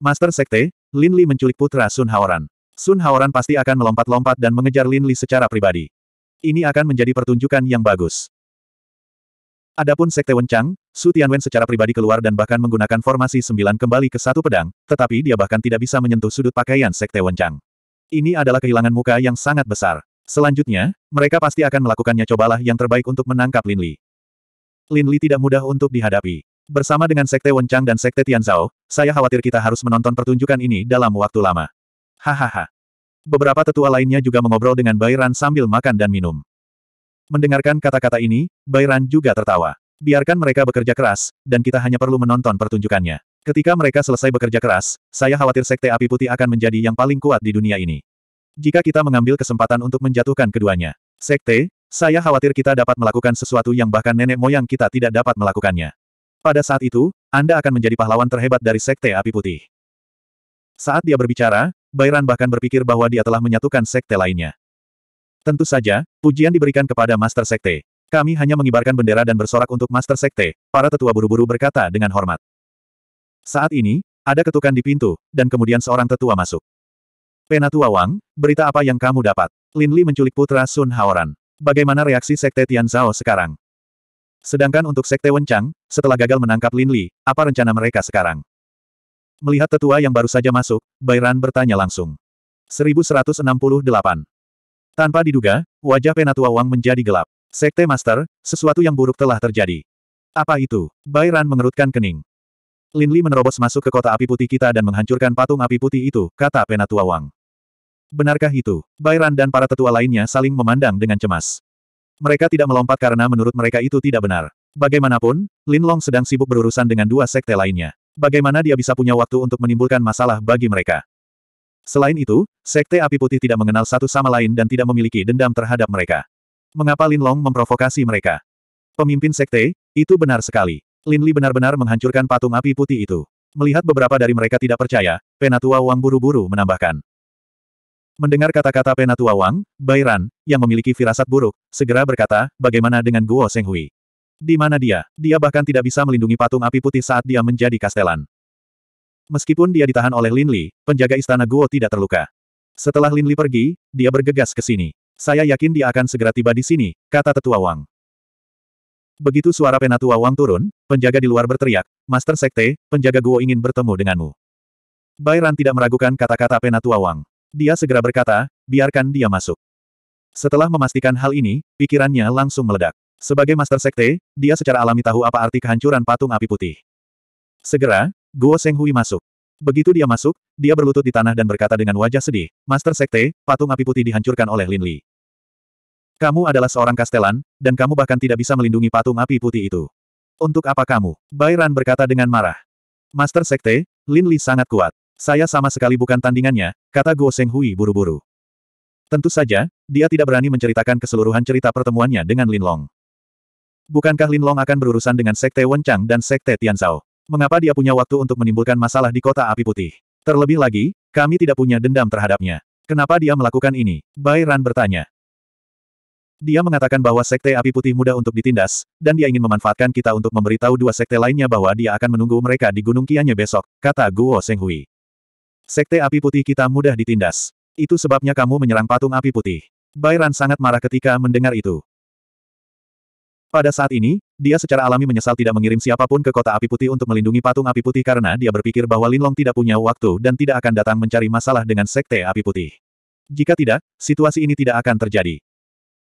Master Sekte, Lin Li menculik putra Sun Haoran. Sun Haoran pasti akan melompat-lompat dan mengejar Lin Li secara pribadi. Ini akan menjadi pertunjukan yang bagus. Adapun Sekte Wencang, Su Tianwen secara pribadi keluar dan bahkan menggunakan formasi sembilan kembali ke satu pedang, tetapi dia bahkan tidak bisa menyentuh sudut pakaian Sekte Wenjang. Ini adalah kehilangan muka yang sangat besar. Selanjutnya, mereka pasti akan melakukannya cobalah yang terbaik untuk menangkap Lin Li. Lin Li tidak mudah untuk dihadapi. Bersama dengan Sekte Wenchang dan Sekte Tianzao, saya khawatir kita harus menonton pertunjukan ini dalam waktu lama. Hahaha. Beberapa tetua lainnya juga mengobrol dengan Bairan sambil makan dan minum. Mendengarkan kata-kata ini, Bairan juga tertawa. Biarkan mereka bekerja keras, dan kita hanya perlu menonton pertunjukannya. Ketika mereka selesai bekerja keras, saya khawatir Sekte Api Putih akan menjadi yang paling kuat di dunia ini. Jika kita mengambil kesempatan untuk menjatuhkan keduanya. Sekte, saya khawatir kita dapat melakukan sesuatu yang bahkan nenek moyang kita tidak dapat melakukannya. Pada saat itu, Anda akan menjadi pahlawan terhebat dari Sekte Api Putih. Saat dia berbicara, Bairan bahkan berpikir bahwa dia telah menyatukan sekte lainnya. Tentu saja, pujian diberikan kepada Master Sekte. Kami hanya mengibarkan bendera dan bersorak untuk Master Sekte, para tetua buru-buru berkata dengan hormat. Saat ini, ada ketukan di pintu, dan kemudian seorang tetua masuk. Penatua Wang, berita apa yang kamu dapat? Lin Li menculik putra Sun Haoran. Bagaimana reaksi Sekte Tian Zhao sekarang? Sedangkan untuk Sekte Wencang, setelah gagal menangkap Lin Li, apa rencana mereka sekarang? Melihat tetua yang baru saja masuk, Bairan bertanya langsung. 1168. Tanpa diduga, wajah Penatua Wang menjadi gelap. Sekte Master, sesuatu yang buruk telah terjadi. Apa itu? Bai mengerutkan kening. Lin Li menerobos masuk ke kota api putih kita dan menghancurkan patung api putih itu, kata Penatua Wang. Benarkah itu? Bai dan para tetua lainnya saling memandang dengan cemas. Mereka tidak melompat karena menurut mereka itu tidak benar. Bagaimanapun, Lin Long sedang sibuk berurusan dengan dua sekte lainnya. Bagaimana dia bisa punya waktu untuk menimbulkan masalah bagi mereka? Selain itu, Sekte Api Putih tidak mengenal satu sama lain dan tidak memiliki dendam terhadap mereka. Mengapa Lin Long memprovokasi mereka? Pemimpin sekte, itu benar sekali. Lin Li benar-benar menghancurkan patung api putih itu. Melihat beberapa dari mereka tidak percaya, Penatua Wang buru-buru menambahkan. Mendengar kata-kata Penatua Wang, Bairan, yang memiliki firasat buruk, segera berkata, bagaimana dengan Guo Senghui? Di mana dia? Dia bahkan tidak bisa melindungi patung api putih saat dia menjadi kastelan. Meskipun dia ditahan oleh Lin Li, penjaga istana Guo tidak terluka. Setelah Lin Li pergi, dia bergegas ke sini. Saya yakin dia akan segera tiba di sini, kata tetua Wang. Begitu suara penatua Wang turun, penjaga di luar berteriak, Master Sekte, penjaga Guo ingin bertemu denganmu. Bairan tidak meragukan kata-kata penatua Wang. Dia segera berkata, biarkan dia masuk. Setelah memastikan hal ini, pikirannya langsung meledak. Sebagai Master Sekte, dia secara alami tahu apa arti kehancuran patung api putih. Segera, Guo Senghui masuk. Begitu dia masuk, dia berlutut di tanah dan berkata dengan wajah sedih, Master Sekte, patung api putih dihancurkan oleh Lin Li. Kamu adalah seorang kastelan, dan kamu bahkan tidak bisa melindungi patung api putih itu. Untuk apa kamu? Bairan berkata dengan marah. Master Sekte, Lin Li sangat kuat. Saya sama sekali bukan tandingannya, kata Guo Seng Hui buru-buru. Tentu saja, dia tidak berani menceritakan keseluruhan cerita pertemuannya dengan Lin Long. Bukankah Lin Long akan berurusan dengan Sekte Wenchang dan Sekte Zhao? Mengapa dia punya waktu untuk menimbulkan masalah di kota api putih? Terlebih lagi, kami tidak punya dendam terhadapnya. Kenapa dia melakukan ini? Bai Ran bertanya. Dia mengatakan bahwa Sekte Api Putih mudah untuk ditindas, dan dia ingin memanfaatkan kita untuk memberitahu dua sekte lainnya bahwa dia akan menunggu mereka di Gunung Kianya besok, kata Guo Senghui. Sekte Api Putih kita mudah ditindas. Itu sebabnya kamu menyerang patung Api Putih. Bai Ran sangat marah ketika mendengar itu. Pada saat ini, dia secara alami menyesal tidak mengirim siapapun ke kota api putih untuk melindungi patung api putih karena dia berpikir bahwa Linlong tidak punya waktu dan tidak akan datang mencari masalah dengan sekte api putih. Jika tidak, situasi ini tidak akan terjadi.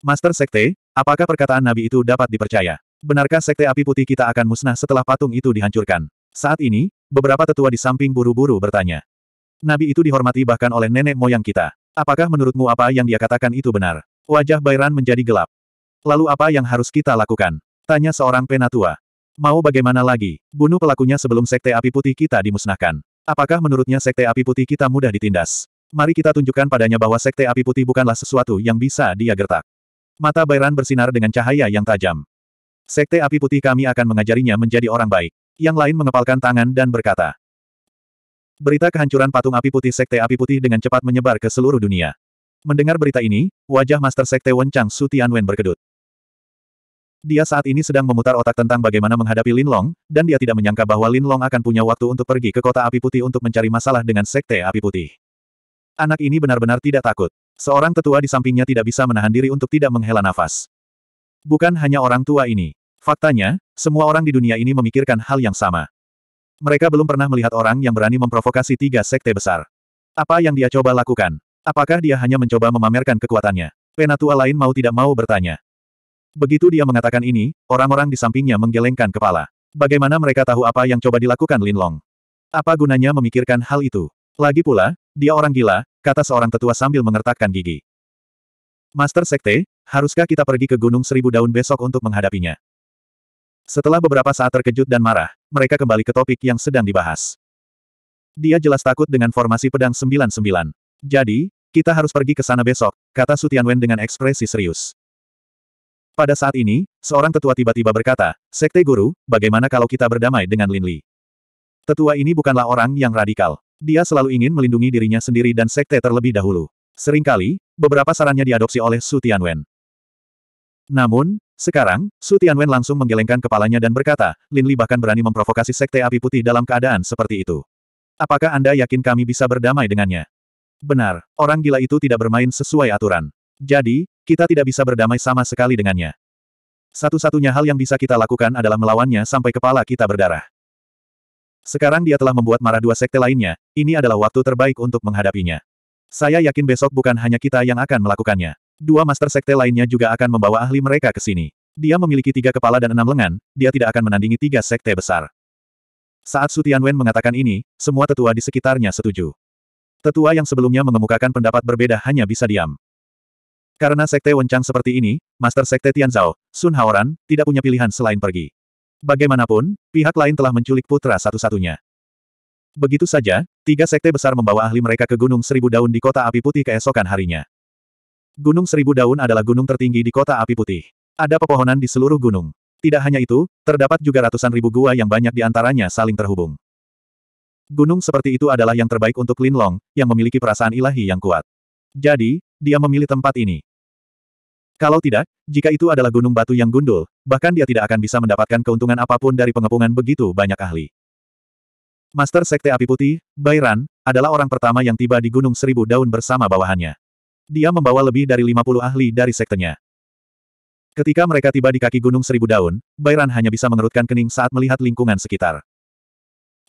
Master Sekte, apakah perkataan Nabi itu dapat dipercaya? Benarkah Sekte Api Putih kita akan musnah setelah patung itu dihancurkan? Saat ini, beberapa tetua di samping buru-buru bertanya. Nabi itu dihormati bahkan oleh nenek moyang kita. Apakah menurutmu apa yang dia katakan itu benar? Wajah Bairan menjadi gelap. Lalu apa yang harus kita lakukan? Tanya seorang penatua. Mau bagaimana lagi? Bunuh pelakunya sebelum Sekte Api Putih kita dimusnahkan. Apakah menurutnya Sekte Api Putih kita mudah ditindas? Mari kita tunjukkan padanya bahwa Sekte Api Putih bukanlah sesuatu yang bisa dia gertak. Mata Bairan bersinar dengan cahaya yang tajam. Sekte Api Putih kami akan mengajarinya menjadi orang baik. Yang lain mengepalkan tangan dan berkata. Berita kehancuran patung api putih Sekte Api Putih dengan cepat menyebar ke seluruh dunia. Mendengar berita ini, wajah Master Sekte Wen Chang Su berkedut. Dia saat ini sedang memutar otak tentang bagaimana menghadapi Lin Long, dan dia tidak menyangka bahwa Lin Long akan punya waktu untuk pergi ke kota api putih untuk mencari masalah dengan sekte api putih. Anak ini benar-benar tidak takut. Seorang tetua di sampingnya tidak bisa menahan diri untuk tidak menghela nafas. Bukan hanya orang tua ini. Faktanya, semua orang di dunia ini memikirkan hal yang sama. Mereka belum pernah melihat orang yang berani memprovokasi tiga sekte besar. Apa yang dia coba lakukan? Apakah dia hanya mencoba memamerkan kekuatannya? Penatua lain mau tidak mau bertanya. Begitu dia mengatakan ini, orang-orang di sampingnya menggelengkan kepala. Bagaimana mereka tahu apa yang coba dilakukan Lin Long? Apa gunanya memikirkan hal itu? Lagi pula, dia orang gila, kata seorang tetua sambil mengertakkan gigi. Master Sekte, haruskah kita pergi ke Gunung Seribu Daun besok untuk menghadapinya? Setelah beberapa saat terkejut dan marah, mereka kembali ke topik yang sedang dibahas. Dia jelas takut dengan formasi pedang 99. Jadi, kita harus pergi ke sana besok, kata Sutian Wen dengan ekspresi serius. Pada saat ini, seorang tetua tiba-tiba berkata, Sekte Guru, bagaimana kalau kita berdamai dengan Lin Li? Tetua ini bukanlah orang yang radikal. Dia selalu ingin melindungi dirinya sendiri dan Sekte terlebih dahulu. Seringkali, beberapa sarannya diadopsi oleh Su Tianwen. Namun, sekarang, Su Tianwen langsung menggelengkan kepalanya dan berkata, Lin Li bahkan berani memprovokasi Sekte Api Putih dalam keadaan seperti itu. Apakah Anda yakin kami bisa berdamai dengannya? Benar, orang gila itu tidak bermain sesuai aturan. Jadi, kita tidak bisa berdamai sama sekali dengannya. Satu-satunya hal yang bisa kita lakukan adalah melawannya sampai kepala kita berdarah. Sekarang dia telah membuat marah dua sekte lainnya, ini adalah waktu terbaik untuk menghadapinya. Saya yakin besok bukan hanya kita yang akan melakukannya. Dua master sekte lainnya juga akan membawa ahli mereka ke sini. Dia memiliki tiga kepala dan enam lengan, dia tidak akan menandingi tiga sekte besar. Saat Sutian Wen mengatakan ini, semua tetua di sekitarnya setuju. Tetua yang sebelumnya mengemukakan pendapat berbeda hanya bisa diam. Karena sekte wencang seperti ini, Master Sekte Tianzao, Sun Haoran, tidak punya pilihan selain pergi. Bagaimanapun, pihak lain telah menculik putra satu-satunya. Begitu saja, tiga sekte besar membawa ahli mereka ke Gunung Seribu Daun di Kota Api Putih keesokan harinya. Gunung Seribu Daun adalah gunung tertinggi di Kota Api Putih. Ada pepohonan di seluruh gunung. Tidak hanya itu, terdapat juga ratusan ribu gua yang banyak di antaranya saling terhubung. Gunung seperti itu adalah yang terbaik untuk Lin Long yang memiliki perasaan ilahi yang kuat. Jadi, dia memilih tempat ini. Kalau tidak, jika itu adalah gunung batu yang gundul, bahkan dia tidak akan bisa mendapatkan keuntungan apapun dari pengepungan begitu banyak ahli. Master Sekte Api Putih, Bairan, adalah orang pertama yang tiba di Gunung Seribu Daun bersama bawahannya. Dia membawa lebih dari 50 ahli dari sektenya. Ketika mereka tiba di kaki Gunung Seribu Daun, Bairan hanya bisa mengerutkan kening saat melihat lingkungan sekitar.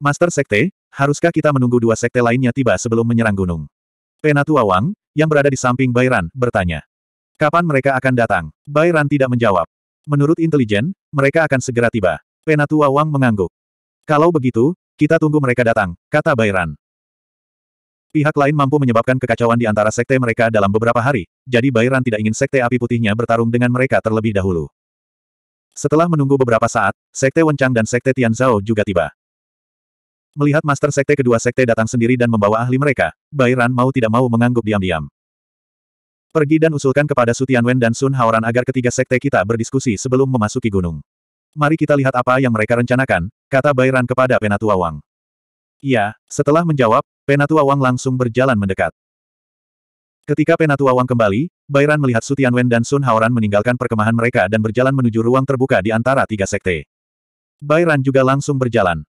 Master Sekte, haruskah kita menunggu dua sekte lainnya tiba sebelum menyerang gunung? Penatua Wang, yang berada di samping Bairan, bertanya. Kapan mereka akan datang? Bai tidak menjawab. Menurut intelijen, mereka akan segera tiba. Penatua Wang mengangguk. Kalau begitu, kita tunggu mereka datang, kata Bai Pihak lain mampu menyebabkan kekacauan di antara sekte mereka dalam beberapa hari, jadi Bai tidak ingin sekte api putihnya bertarung dengan mereka terlebih dahulu. Setelah menunggu beberapa saat, sekte Wencang dan sekte Tian Zhao juga tiba. Melihat master sekte kedua sekte datang sendiri dan membawa ahli mereka, Bai mau tidak mau mengangguk diam-diam. Pergi dan usulkan kepada Sutian Wen dan Sun Haoran agar ketiga sekte kita berdiskusi sebelum memasuki gunung. Mari kita lihat apa yang mereka rencanakan, kata Bairan kepada Penatua Wang. Iya, setelah menjawab, Penatua Wang langsung berjalan mendekat. Ketika Penatua Wang kembali, Bairan melihat Sutian Wen dan Sun Haoran meninggalkan perkemahan mereka dan berjalan menuju ruang terbuka di antara tiga sekte. Bairan juga langsung berjalan.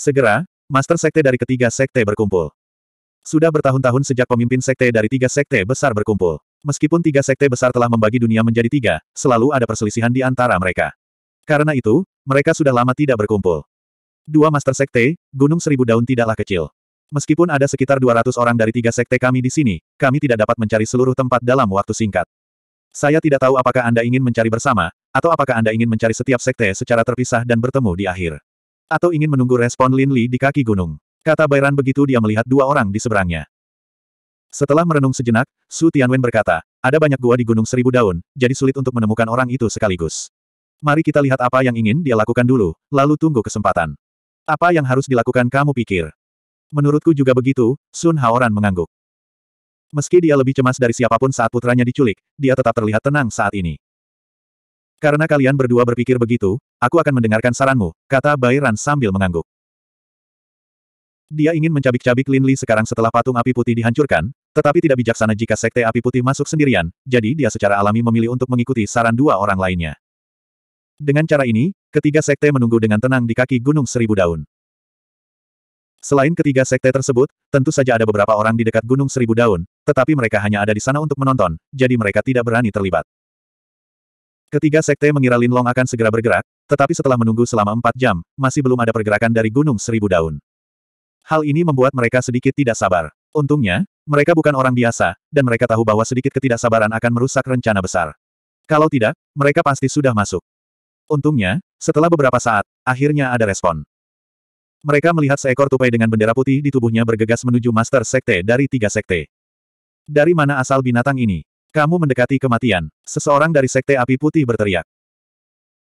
Segera, Master Sekte dari ketiga sekte berkumpul. Sudah bertahun-tahun sejak pemimpin sekte dari tiga sekte besar berkumpul. Meskipun tiga sekte besar telah membagi dunia menjadi tiga, selalu ada perselisihan di antara mereka. Karena itu, mereka sudah lama tidak berkumpul. Dua master sekte, Gunung Seribu Daun tidaklah kecil. Meskipun ada sekitar 200 orang dari tiga sekte kami di sini, kami tidak dapat mencari seluruh tempat dalam waktu singkat. Saya tidak tahu apakah Anda ingin mencari bersama, atau apakah Anda ingin mencari setiap sekte secara terpisah dan bertemu di akhir. Atau ingin menunggu respon Lin Li di kaki gunung. Kata Bairan begitu dia melihat dua orang di seberangnya. Setelah merenung sejenak, Su Tianwen berkata, ada banyak gua di Gunung Seribu Daun, jadi sulit untuk menemukan orang itu sekaligus. Mari kita lihat apa yang ingin dia lakukan dulu, lalu tunggu kesempatan. Apa yang harus dilakukan kamu pikir? Menurutku juga begitu, Sun Haoran mengangguk. Meski dia lebih cemas dari siapapun saat putranya diculik, dia tetap terlihat tenang saat ini. Karena kalian berdua berpikir begitu, aku akan mendengarkan saranmu, kata Bairan sambil mengangguk. Dia ingin mencabik-cabik Lin Li sekarang setelah patung api putih dihancurkan, tetapi tidak bijaksana jika sekte api putih masuk sendirian, jadi dia secara alami memilih untuk mengikuti saran dua orang lainnya. Dengan cara ini, ketiga sekte menunggu dengan tenang di kaki Gunung Seribu Daun. Selain ketiga sekte tersebut, tentu saja ada beberapa orang di dekat Gunung Seribu Daun, tetapi mereka hanya ada di sana untuk menonton, jadi mereka tidak berani terlibat. Ketiga sekte mengira Lin Long akan segera bergerak, tetapi setelah menunggu selama empat jam, masih belum ada pergerakan dari Gunung Seribu Daun. Hal ini membuat mereka sedikit tidak sabar. Untungnya, mereka bukan orang biasa, dan mereka tahu bahwa sedikit ketidaksabaran akan merusak rencana besar. Kalau tidak, mereka pasti sudah masuk. Untungnya, setelah beberapa saat, akhirnya ada respon. Mereka melihat seekor tupai dengan bendera putih di tubuhnya bergegas menuju Master Sekte dari tiga sekte. Dari mana asal binatang ini? Kamu mendekati kematian. Seseorang dari Sekte Api Putih berteriak.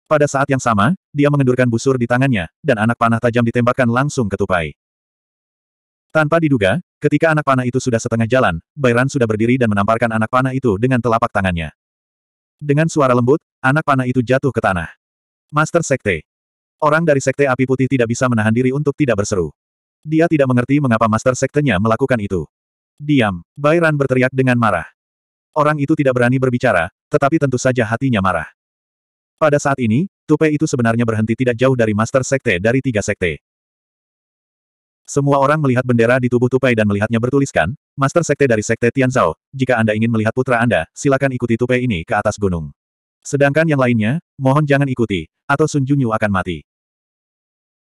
Pada saat yang sama, dia mengendurkan busur di tangannya, dan anak panah tajam ditembakkan langsung ke tupai. Tanpa diduga, ketika anak panah itu sudah setengah jalan, Bairan sudah berdiri dan menamparkan anak panah itu dengan telapak tangannya. Dengan suara lembut, anak panah itu jatuh ke tanah. Master Sekte. Orang dari Sekte Api Putih tidak bisa menahan diri untuk tidak berseru. Dia tidak mengerti mengapa Master Sektenya melakukan itu. Diam, Bairan berteriak dengan marah. Orang itu tidak berani berbicara, tetapi tentu saja hatinya marah. Pada saat ini, Tupai itu sebenarnya berhenti tidak jauh dari Master Sekte dari tiga Sekte. Semua orang melihat bendera di tubuh Tupai dan melihatnya bertuliskan, Master Sekte dari Sekte Tianzao, jika Anda ingin melihat putra Anda, silakan ikuti Tupai ini ke atas gunung. Sedangkan yang lainnya, mohon jangan ikuti, atau Sun Junyu akan mati.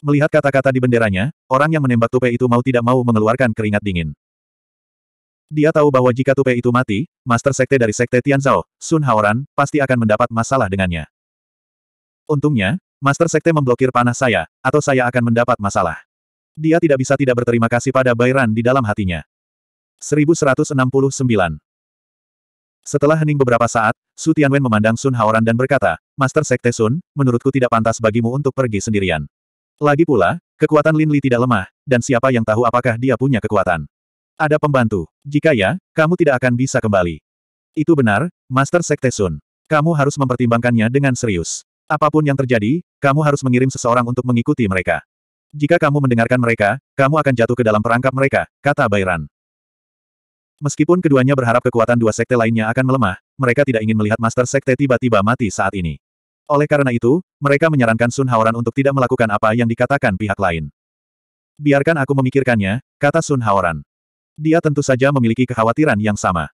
Melihat kata-kata di benderanya, orang yang menembak Tupai itu mau tidak mau mengeluarkan keringat dingin. Dia tahu bahwa jika Tupai itu mati, Master Sekte dari Sekte Tianzao, Sun Haoran, pasti akan mendapat masalah dengannya. Untungnya, Master Sekte memblokir panah saya, atau saya akan mendapat masalah. Dia tidak bisa tidak berterima kasih pada Bairan di dalam hatinya. 1169 Setelah hening beberapa saat, Su Tianwen memandang Sun Haoran dan berkata, Master Sekte Sun, menurutku tidak pantas bagimu untuk pergi sendirian. Lagi pula, kekuatan Lin Li tidak lemah, dan siapa yang tahu apakah dia punya kekuatan. Ada pembantu. Jika ya, kamu tidak akan bisa kembali. Itu benar, Master Sekte Sun. Kamu harus mempertimbangkannya dengan serius. Apapun yang terjadi, kamu harus mengirim seseorang untuk mengikuti mereka. Jika kamu mendengarkan mereka, kamu akan jatuh ke dalam perangkap mereka, kata Bairan. Meskipun keduanya berharap kekuatan dua sekte lainnya akan melemah, mereka tidak ingin melihat Master Sekte tiba-tiba mati saat ini. Oleh karena itu, mereka menyarankan Sun Haoran untuk tidak melakukan apa yang dikatakan pihak lain. Biarkan aku memikirkannya, kata Sun Haoran. Dia tentu saja memiliki kekhawatiran yang sama.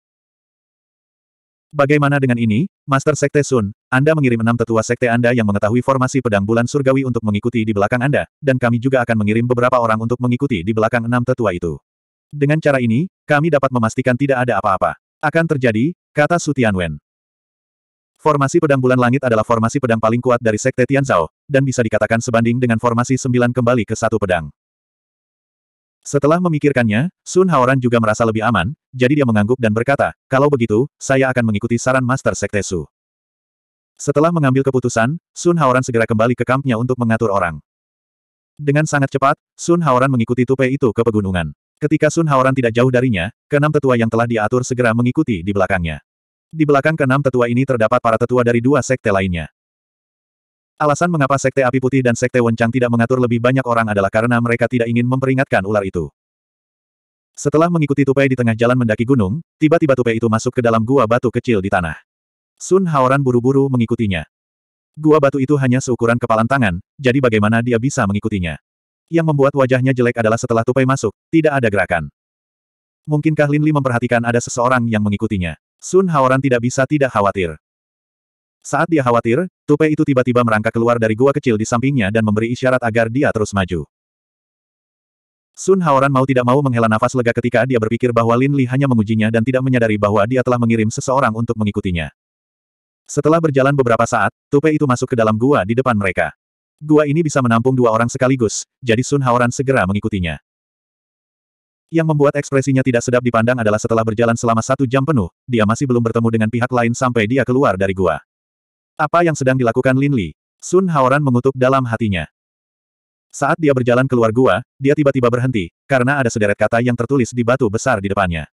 Bagaimana dengan ini, Master Sekte Sun, Anda mengirim enam tetua Sekte Anda yang mengetahui formasi pedang bulan surgawi untuk mengikuti di belakang Anda, dan kami juga akan mengirim beberapa orang untuk mengikuti di belakang enam tetua itu. Dengan cara ini, kami dapat memastikan tidak ada apa-apa. Akan terjadi, kata Su Tianwen. Formasi pedang bulan langit adalah formasi pedang paling kuat dari Sekte Tianzao, dan bisa dikatakan sebanding dengan formasi sembilan kembali ke satu pedang. Setelah memikirkannya, Sun Haoran juga merasa lebih aman, jadi dia mengangguk dan berkata, kalau begitu, saya akan mengikuti saran Master Sekte Su. Setelah mengambil keputusan, Sun Haoran segera kembali ke kampnya untuk mengatur orang. Dengan sangat cepat, Sun Haoran mengikuti tupai itu ke pegunungan. Ketika Sun Haoran tidak jauh darinya, keenam tetua yang telah diatur segera mengikuti di belakangnya. Di belakang keenam tetua ini terdapat para tetua dari dua sekte lainnya. Alasan mengapa Sekte Api Putih dan Sekte Wencang tidak mengatur lebih banyak orang adalah karena mereka tidak ingin memperingatkan ular itu. Setelah mengikuti tupai di tengah jalan mendaki gunung, tiba-tiba tupai itu masuk ke dalam gua batu kecil di tanah. Sun Haoran buru-buru mengikutinya. Gua batu itu hanya seukuran kepalan tangan, jadi bagaimana dia bisa mengikutinya? Yang membuat wajahnya jelek adalah setelah tupai masuk, tidak ada gerakan. Mungkinkah Lin Li memperhatikan ada seseorang yang mengikutinya? Sun Haoran tidak bisa tidak khawatir. Saat dia khawatir, tupai itu tiba-tiba merangkak keluar dari gua kecil di sampingnya dan memberi isyarat agar dia terus maju. Sun Haoran mau tidak mau menghela nafas lega ketika dia berpikir bahwa Lin Li hanya mengujinya dan tidak menyadari bahwa dia telah mengirim seseorang untuk mengikutinya. Setelah berjalan beberapa saat, tupai itu masuk ke dalam gua di depan mereka. Gua ini bisa menampung dua orang sekaligus, jadi Sun Haoran segera mengikutinya. Yang membuat ekspresinya tidak sedap dipandang adalah setelah berjalan selama satu jam penuh, dia masih belum bertemu dengan pihak lain sampai dia keluar dari gua. Apa yang sedang dilakukan Lin Li? Sun Haoran mengutuk dalam hatinya. Saat dia berjalan keluar gua, dia tiba-tiba berhenti, karena ada sederet kata yang tertulis di batu besar di depannya.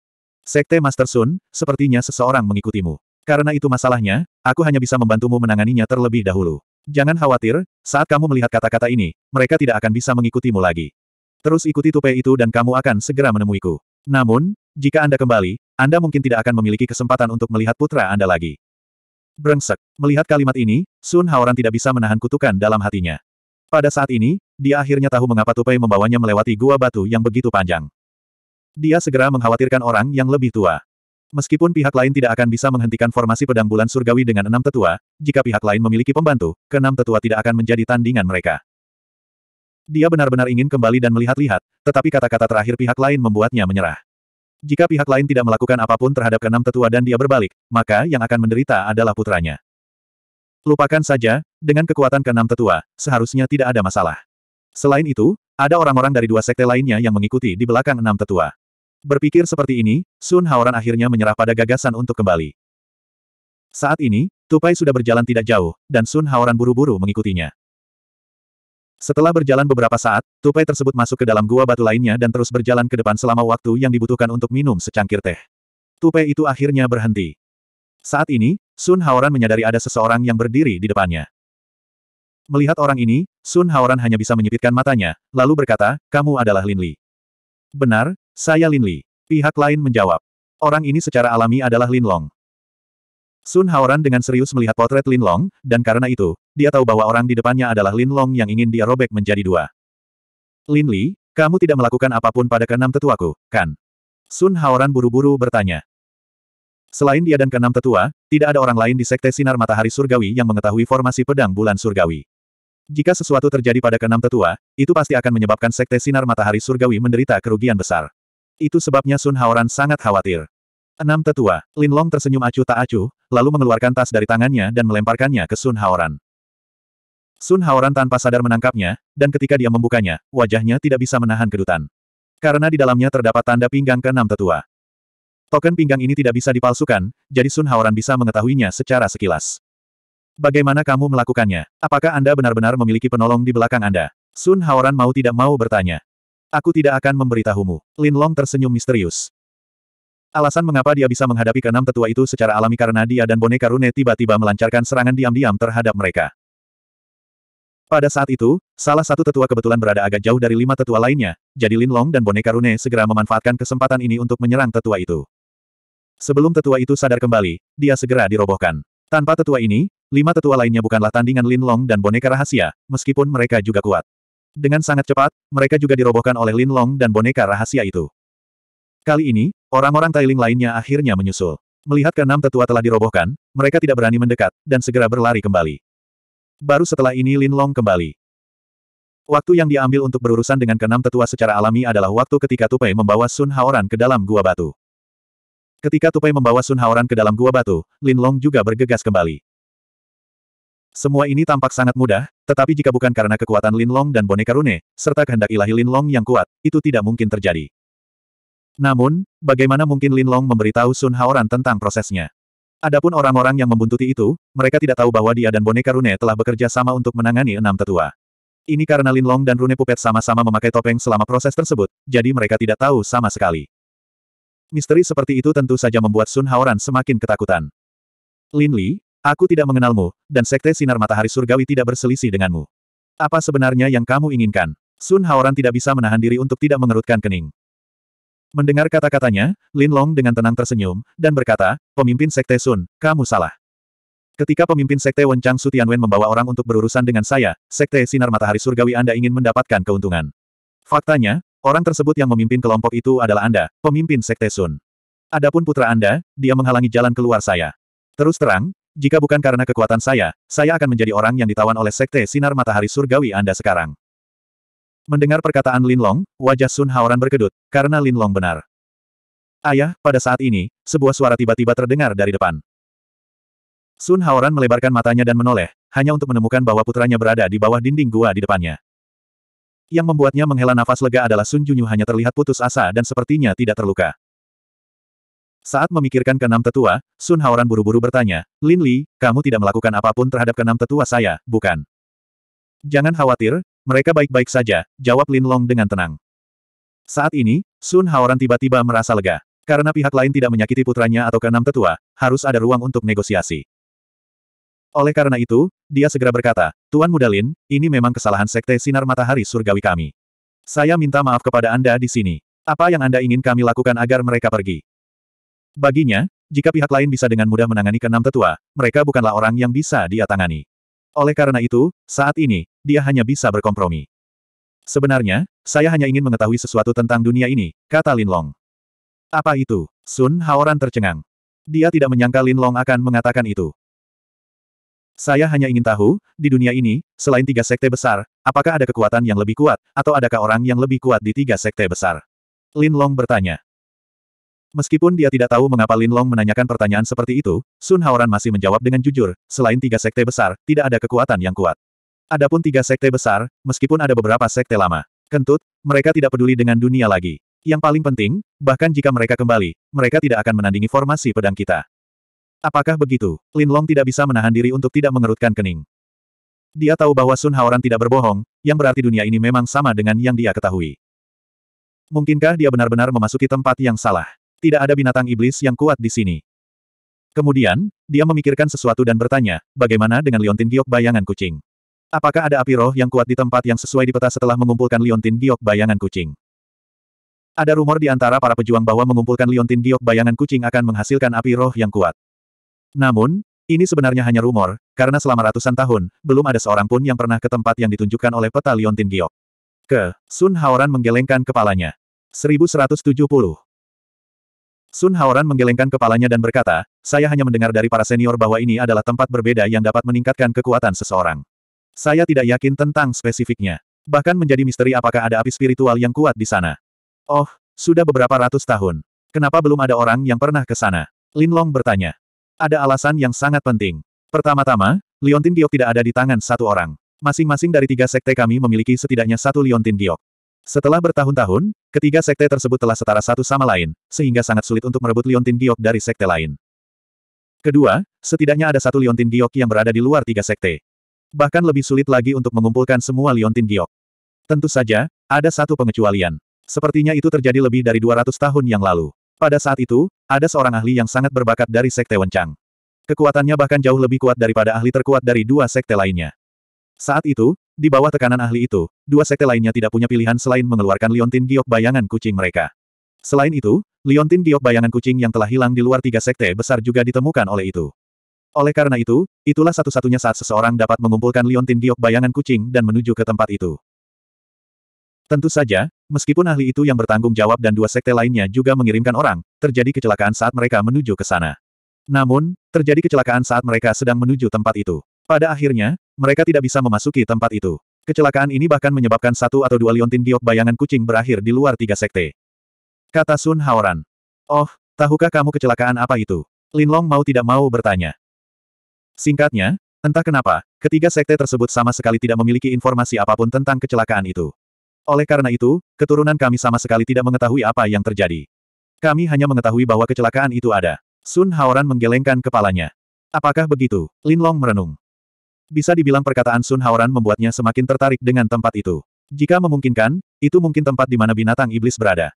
Sekte Master Sun, sepertinya seseorang mengikutimu. Karena itu masalahnya, aku hanya bisa membantumu menanganinya terlebih dahulu. Jangan khawatir, saat kamu melihat kata-kata ini, mereka tidak akan bisa mengikutimu lagi. Terus ikuti tupai itu dan kamu akan segera menemuiku. Namun, jika Anda kembali, Anda mungkin tidak akan memiliki kesempatan untuk melihat putra Anda lagi. Brengsek. Melihat kalimat ini, Sun Haoran tidak bisa menahan kutukan dalam hatinya. Pada saat ini, dia akhirnya tahu mengapa Tupai membawanya melewati gua batu yang begitu panjang. Dia segera mengkhawatirkan orang yang lebih tua. Meskipun pihak lain tidak akan bisa menghentikan formasi pedang bulan surgawi dengan enam tetua, jika pihak lain memiliki pembantu, keenam tetua tidak akan menjadi tandingan mereka. Dia benar-benar ingin kembali dan melihat-lihat, tetapi kata-kata terakhir pihak lain membuatnya menyerah. Jika pihak lain tidak melakukan apapun terhadap keenam tetua dan dia berbalik, maka yang akan menderita adalah putranya. Lupakan saja, dengan kekuatan keenam tetua, seharusnya tidak ada masalah. Selain itu, ada orang-orang dari dua sekte lainnya yang mengikuti di belakang enam tetua. Berpikir seperti ini, Sun Haoran akhirnya menyerah pada gagasan untuk kembali. Saat ini, Tupai sudah berjalan tidak jauh, dan Sun Haoran buru-buru mengikutinya. Setelah berjalan beberapa saat, tupai tersebut masuk ke dalam gua batu lainnya dan terus berjalan ke depan selama waktu yang dibutuhkan untuk minum secangkir teh. Tupai itu akhirnya berhenti. Saat ini, Sun Haoran menyadari ada seseorang yang berdiri di depannya. Melihat orang ini, Sun Haoran hanya bisa menyipitkan matanya, lalu berkata, kamu adalah Lin Li. Benar, saya Lin Li. Pihak lain menjawab. Orang ini secara alami adalah Lin Long. Sun Haoran dengan serius melihat potret Lin Long, dan karena itu, dia tahu bahwa orang di depannya adalah Lin Long yang ingin dia robek menjadi dua. Lin Li, kamu tidak melakukan apapun pada keenam tetuaku, kan? Sun Haoran buru-buru bertanya. Selain dia dan keenam tetua, tidak ada orang lain di Sekte Sinar Matahari Surgawi yang mengetahui formasi pedang bulan surgawi. Jika sesuatu terjadi pada keenam tetua, itu pasti akan menyebabkan Sekte Sinar Matahari Surgawi menderita kerugian besar. Itu sebabnya Sun Haoran sangat khawatir. Enam tetua, Lin Long tersenyum acuh tak acuh, lalu mengeluarkan tas dari tangannya dan melemparkannya ke Sun Haoran. Sun Haoran tanpa sadar menangkapnya, dan ketika dia membukanya, wajahnya tidak bisa menahan kedutan. Karena di dalamnya terdapat tanda pinggang keenam tetua. Token pinggang ini tidak bisa dipalsukan, jadi Sun Haoran bisa mengetahuinya secara sekilas. Bagaimana kamu melakukannya? Apakah Anda benar-benar memiliki penolong di belakang Anda? Sun Haoran mau tidak mau bertanya. Aku tidak akan memberitahumu. Lin Long tersenyum misterius. Alasan mengapa dia bisa menghadapi keenam tetua itu secara alami karena dia dan boneka Rune tiba-tiba melancarkan serangan diam-diam terhadap mereka. Pada saat itu, salah satu tetua kebetulan berada agak jauh dari lima tetua lainnya, jadi Lin Long dan boneka Rune segera memanfaatkan kesempatan ini untuk menyerang tetua itu. Sebelum tetua itu sadar kembali, dia segera dirobohkan. Tanpa tetua ini, lima tetua lainnya bukanlah tandingan Lin Long dan boneka rahasia, meskipun mereka juga kuat. Dengan sangat cepat, mereka juga dirobohkan oleh Lin Long dan boneka rahasia itu. Kali ini, orang-orang Tailing lainnya akhirnya menyusul. Melihat keenam tetua telah dirobohkan, mereka tidak berani mendekat, dan segera berlari kembali. Baru setelah ini Lin Long kembali. Waktu yang diambil untuk berurusan dengan keenam tetua secara alami adalah waktu ketika Tupai membawa Sun Haoran ke dalam gua batu. Ketika Tupai membawa Sun Haoran ke dalam gua batu, Lin Long juga bergegas kembali. Semua ini tampak sangat mudah, tetapi jika bukan karena kekuatan Lin Long dan boneka rune, serta kehendak ilahi Lin Long yang kuat, itu tidak mungkin terjadi. Namun, bagaimana mungkin Lin Long memberitahu Sun Haoran tentang prosesnya? Adapun orang-orang yang membuntuti itu, mereka tidak tahu bahwa dia dan boneka Rune telah bekerja sama untuk menangani enam tetua. Ini karena Lin Long dan Rune Pupet sama-sama memakai topeng selama proses tersebut, jadi mereka tidak tahu sama sekali. Misteri seperti itu tentu saja membuat Sun Haoran semakin ketakutan. Lin Li, aku tidak mengenalmu, dan Sekte Sinar Matahari Surgawi tidak berselisih denganmu. Apa sebenarnya yang kamu inginkan? Sun Haoran tidak bisa menahan diri untuk tidak mengerutkan kening. Mendengar kata-katanya, Lin Long dengan tenang tersenyum, dan berkata, pemimpin Sekte Sun, kamu salah. Ketika pemimpin Sekte Wenchang Sutianwen membawa orang untuk berurusan dengan saya, Sekte Sinar Matahari Surgawi Anda ingin mendapatkan keuntungan. Faktanya, orang tersebut yang memimpin kelompok itu adalah Anda, pemimpin Sekte Sun. Adapun putra Anda, dia menghalangi jalan keluar saya. Terus terang, jika bukan karena kekuatan saya, saya akan menjadi orang yang ditawan oleh Sekte Sinar Matahari Surgawi Anda sekarang. Mendengar perkataan Lin Long, wajah Sun Haoran berkedut, karena Lin Long benar. Ayah, pada saat ini, sebuah suara tiba-tiba terdengar dari depan. Sun Haoran melebarkan matanya dan menoleh, hanya untuk menemukan bahwa putranya berada di bawah dinding gua di depannya. Yang membuatnya menghela nafas lega adalah Sun Junyu hanya terlihat putus asa dan sepertinya tidak terluka. Saat memikirkan keenam tetua, Sun Haoran buru-buru bertanya, Lin Li, kamu tidak melakukan apapun terhadap keenam tetua saya, bukan? Jangan khawatir, mereka baik-baik saja, jawab Lin Long dengan tenang. Saat ini, Sun Haoran tiba-tiba merasa lega. Karena pihak lain tidak menyakiti putranya atau keenam tetua, harus ada ruang untuk negosiasi. Oleh karena itu, dia segera berkata, Tuan Muda Lin, ini memang kesalahan Sekte Sinar Matahari Surgawi kami. Saya minta maaf kepada Anda di sini. Apa yang Anda ingin kami lakukan agar mereka pergi? Baginya, jika pihak lain bisa dengan mudah menangani keenam tetua, mereka bukanlah orang yang bisa dia tangani. Oleh karena itu, saat ini, dia hanya bisa berkompromi. Sebenarnya, saya hanya ingin mengetahui sesuatu tentang dunia ini, kata Lin Long. Apa itu? Sun Haoran tercengang. Dia tidak menyangka Lin Long akan mengatakan itu. Saya hanya ingin tahu, di dunia ini, selain tiga sekte besar, apakah ada kekuatan yang lebih kuat, atau adakah orang yang lebih kuat di tiga sekte besar? Lin Long bertanya. Meskipun dia tidak tahu mengapa Lin Long menanyakan pertanyaan seperti itu, Sun Haoran masih menjawab dengan jujur, selain tiga sekte besar, tidak ada kekuatan yang kuat. Adapun tiga sekte besar, meskipun ada beberapa sekte lama, kentut, mereka tidak peduli dengan dunia lagi. Yang paling penting, bahkan jika mereka kembali, mereka tidak akan menandingi formasi pedang kita. Apakah begitu? Lin Long tidak bisa menahan diri untuk tidak mengerutkan kening. Dia tahu bahwa Sun Haoran tidak berbohong, yang berarti dunia ini memang sama dengan yang dia ketahui. Mungkinkah dia benar-benar memasuki tempat yang salah? Tidak ada binatang iblis yang kuat di sini. Kemudian, dia memikirkan sesuatu dan bertanya, bagaimana dengan liontin giok bayangan kucing? Apakah ada api roh yang kuat di tempat yang sesuai di peta setelah mengumpulkan liontin giok bayangan kucing? Ada rumor di antara para pejuang bahwa mengumpulkan liontin giok bayangan kucing akan menghasilkan api roh yang kuat. Namun, ini sebenarnya hanya rumor, karena selama ratusan tahun, belum ada seorang pun yang pernah ke tempat yang ditunjukkan oleh peta liontin giok. Ke, Sun Haoran menggelengkan kepalanya. 1170. Sun Haoran menggelengkan kepalanya dan berkata, saya hanya mendengar dari para senior bahwa ini adalah tempat berbeda yang dapat meningkatkan kekuatan seseorang. Saya tidak yakin tentang spesifiknya. Bahkan menjadi misteri apakah ada api spiritual yang kuat di sana. Oh, sudah beberapa ratus tahun. Kenapa belum ada orang yang pernah ke sana? Lin Long bertanya. Ada alasan yang sangat penting. Pertama-tama, Liontin Giok tidak ada di tangan satu orang. Masing-masing dari tiga sekte kami memiliki setidaknya satu Liontin Giok. Setelah bertahun-tahun, ketiga sekte tersebut telah setara satu sama lain, sehingga sangat sulit untuk merebut Liontin Giok dari sekte lain. Kedua, setidaknya ada satu Liontin Giok yang berada di luar tiga sekte. Bahkan lebih sulit lagi untuk mengumpulkan semua liontin giok. Tentu saja, ada satu pengecualian. Sepertinya itu terjadi lebih dari 200 tahun yang lalu. Pada saat itu, ada seorang ahli yang sangat berbakat dari Sekte Wencang. Kekuatannya bahkan jauh lebih kuat daripada ahli terkuat dari dua sekte lainnya. Saat itu, di bawah tekanan ahli itu, dua sekte lainnya tidak punya pilihan selain mengeluarkan liontin giok bayangan kucing mereka. Selain itu, liontin giok bayangan kucing yang telah hilang di luar tiga sekte besar juga ditemukan oleh itu. Oleh karena itu, itulah satu-satunya saat seseorang dapat mengumpulkan liontin giok bayangan kucing dan menuju ke tempat itu. Tentu saja, meskipun ahli itu yang bertanggung jawab dan dua sekte lainnya juga mengirimkan orang, terjadi kecelakaan saat mereka menuju ke sana. Namun, terjadi kecelakaan saat mereka sedang menuju tempat itu. Pada akhirnya, mereka tidak bisa memasuki tempat itu. Kecelakaan ini bahkan menyebabkan satu atau dua liontin giok bayangan kucing berakhir di luar tiga sekte. Kata Sun Haoran. Oh, tahukah kamu kecelakaan apa itu? Linlong mau tidak mau bertanya. Singkatnya, entah kenapa, ketiga sekte tersebut sama sekali tidak memiliki informasi apapun tentang kecelakaan itu. Oleh karena itu, keturunan kami sama sekali tidak mengetahui apa yang terjadi. Kami hanya mengetahui bahwa kecelakaan itu ada. Sun Haoran menggelengkan kepalanya. Apakah begitu? Lin Long merenung. Bisa dibilang perkataan Sun Haoran membuatnya semakin tertarik dengan tempat itu. Jika memungkinkan, itu mungkin tempat di mana binatang iblis berada.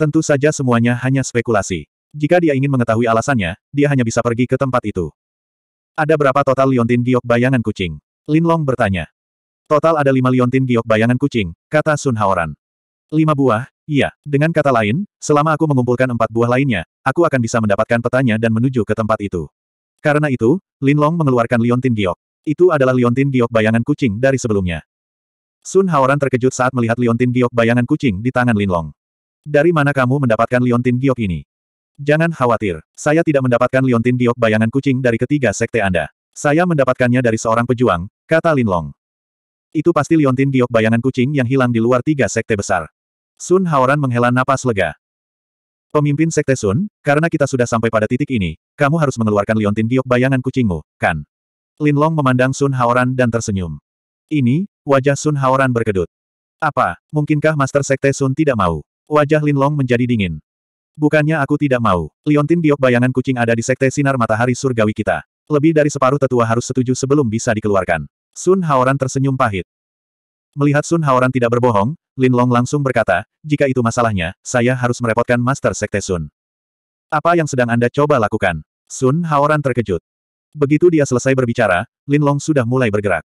Tentu saja semuanya hanya spekulasi. Jika dia ingin mengetahui alasannya, dia hanya bisa pergi ke tempat itu. Ada berapa total liontin giok bayangan kucing? Linlong bertanya. Total ada lima liontin giok bayangan kucing, kata Sun Haoran. Lima buah, iya. Dengan kata lain, selama aku mengumpulkan empat buah lainnya, aku akan bisa mendapatkan petanya dan menuju ke tempat itu. Karena itu, Linlong mengeluarkan liontin giok. Itu adalah liontin giok bayangan kucing dari sebelumnya. Sun Haoran terkejut saat melihat liontin giok bayangan kucing di tangan Linlong. Dari mana kamu mendapatkan liontin giok ini? Jangan khawatir, saya tidak mendapatkan liontin giok bayangan kucing dari ketiga sekte Anda. Saya mendapatkannya dari seorang pejuang, kata Lin Long. Itu pasti liontin giok bayangan kucing yang hilang di luar tiga sekte besar. Sun Haoran menghela napas lega. Pemimpin sekte Sun, karena kita sudah sampai pada titik ini, kamu harus mengeluarkan liontin giok bayangan kucingmu, kan? Lin Long memandang Sun Haoran dan tersenyum. Ini, wajah Sun Haoran berkedut. Apa, mungkinkah Master Sekte Sun tidak mau? Wajah Lin Long menjadi dingin. Bukannya aku tidak mau. Liontin Biok bayangan kucing ada di sekte sinar matahari surgawi kita. Lebih dari separuh tetua harus setuju sebelum bisa dikeluarkan. Sun Haoran tersenyum pahit. Melihat Sun Haoran tidak berbohong, Lin Long langsung berkata, jika itu masalahnya, saya harus merepotkan Master Sekte Sun. Apa yang sedang Anda coba lakukan? Sun Haoran terkejut. Begitu dia selesai berbicara, Lin Long sudah mulai bergerak.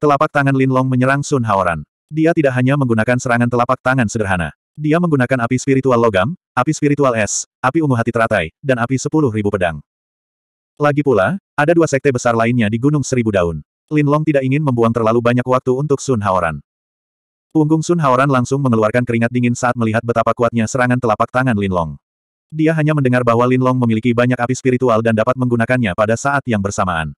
Telapak tangan Lin Long menyerang Sun Haoran. Dia tidak hanya menggunakan serangan telapak tangan sederhana. Dia menggunakan api spiritual logam, api spiritual es, api ungu hati teratai, dan api sepuluh ribu pedang. Lagi pula, ada dua sekte besar lainnya di Gunung Seribu Daun. Lin Long tidak ingin membuang terlalu banyak waktu untuk Sun Haoran. Punggung Sun Haoran langsung mengeluarkan keringat dingin saat melihat betapa kuatnya serangan telapak tangan Lin Long. Dia hanya mendengar bahwa Lin Long memiliki banyak api spiritual dan dapat menggunakannya pada saat yang bersamaan.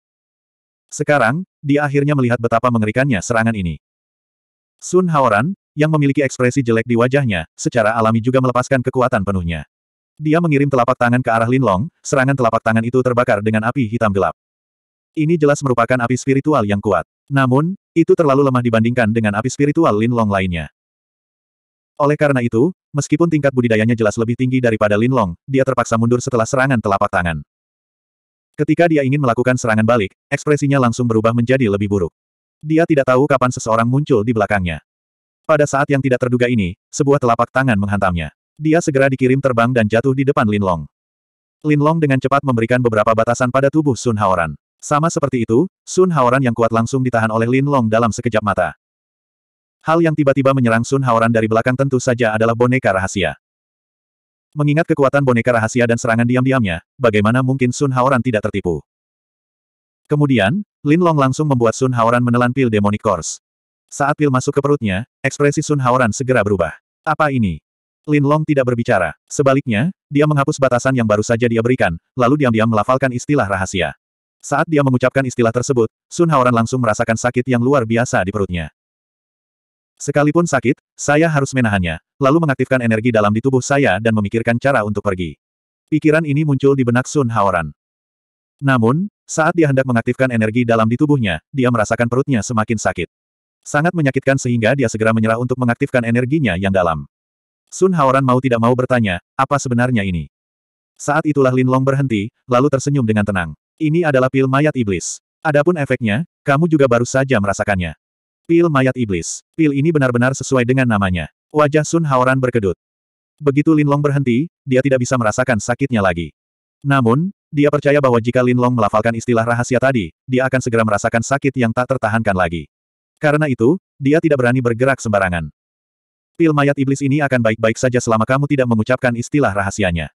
Sekarang, dia akhirnya melihat betapa mengerikannya serangan ini. Sun Haoran, yang memiliki ekspresi jelek di wajahnya, secara alami juga melepaskan kekuatan penuhnya. Dia mengirim telapak tangan ke arah Linlong, serangan telapak tangan itu terbakar dengan api hitam gelap. Ini jelas merupakan api spiritual yang kuat. Namun, itu terlalu lemah dibandingkan dengan api spiritual Linlong lainnya. Oleh karena itu, meskipun tingkat budidayanya jelas lebih tinggi daripada Linlong, dia terpaksa mundur setelah serangan telapak tangan. Ketika dia ingin melakukan serangan balik, ekspresinya langsung berubah menjadi lebih buruk. Dia tidak tahu kapan seseorang muncul di belakangnya. Pada saat yang tidak terduga ini, sebuah telapak tangan menghantamnya. Dia segera dikirim terbang dan jatuh di depan Lin Long. Lin Long dengan cepat memberikan beberapa batasan pada tubuh Sun Haoran. Sama seperti itu, Sun Haoran yang kuat langsung ditahan oleh Lin Long dalam sekejap mata. Hal yang tiba-tiba menyerang Sun Haoran dari belakang tentu saja adalah boneka rahasia. Mengingat kekuatan boneka rahasia dan serangan diam-diamnya, bagaimana mungkin Sun Haoran tidak tertipu? Kemudian, Lin Long langsung membuat Sun Haoran menelan pil demonic course. Saat pil masuk ke perutnya, ekspresi Sun Haoran segera berubah. Apa ini? Lin Long tidak berbicara. Sebaliknya, dia menghapus batasan yang baru saja dia berikan, lalu diam-diam melafalkan istilah rahasia. Saat dia mengucapkan istilah tersebut, Sun Haoran langsung merasakan sakit yang luar biasa di perutnya. Sekalipun sakit, saya harus menahannya, lalu mengaktifkan energi dalam di tubuh saya dan memikirkan cara untuk pergi. Pikiran ini muncul di benak Sun Haoran. Namun, saat dia hendak mengaktifkan energi dalam di tubuhnya, dia merasakan perutnya semakin sakit. Sangat menyakitkan sehingga dia segera menyerah untuk mengaktifkan energinya yang dalam. Sun Haoran mau tidak mau bertanya, apa sebenarnya ini? Saat itulah Lin Long berhenti, lalu tersenyum dengan tenang. Ini adalah pil mayat iblis. Adapun efeknya, kamu juga baru saja merasakannya. Pil mayat iblis. Pil ini benar-benar sesuai dengan namanya. Wajah Sun Haoran berkedut. Begitu Lin Long berhenti, dia tidak bisa merasakan sakitnya lagi. Namun, dia percaya bahwa jika Lin Long melafalkan istilah rahasia tadi, dia akan segera merasakan sakit yang tak tertahankan lagi. Karena itu, dia tidak berani bergerak sembarangan. Pil mayat iblis ini akan baik-baik saja selama kamu tidak mengucapkan istilah rahasianya.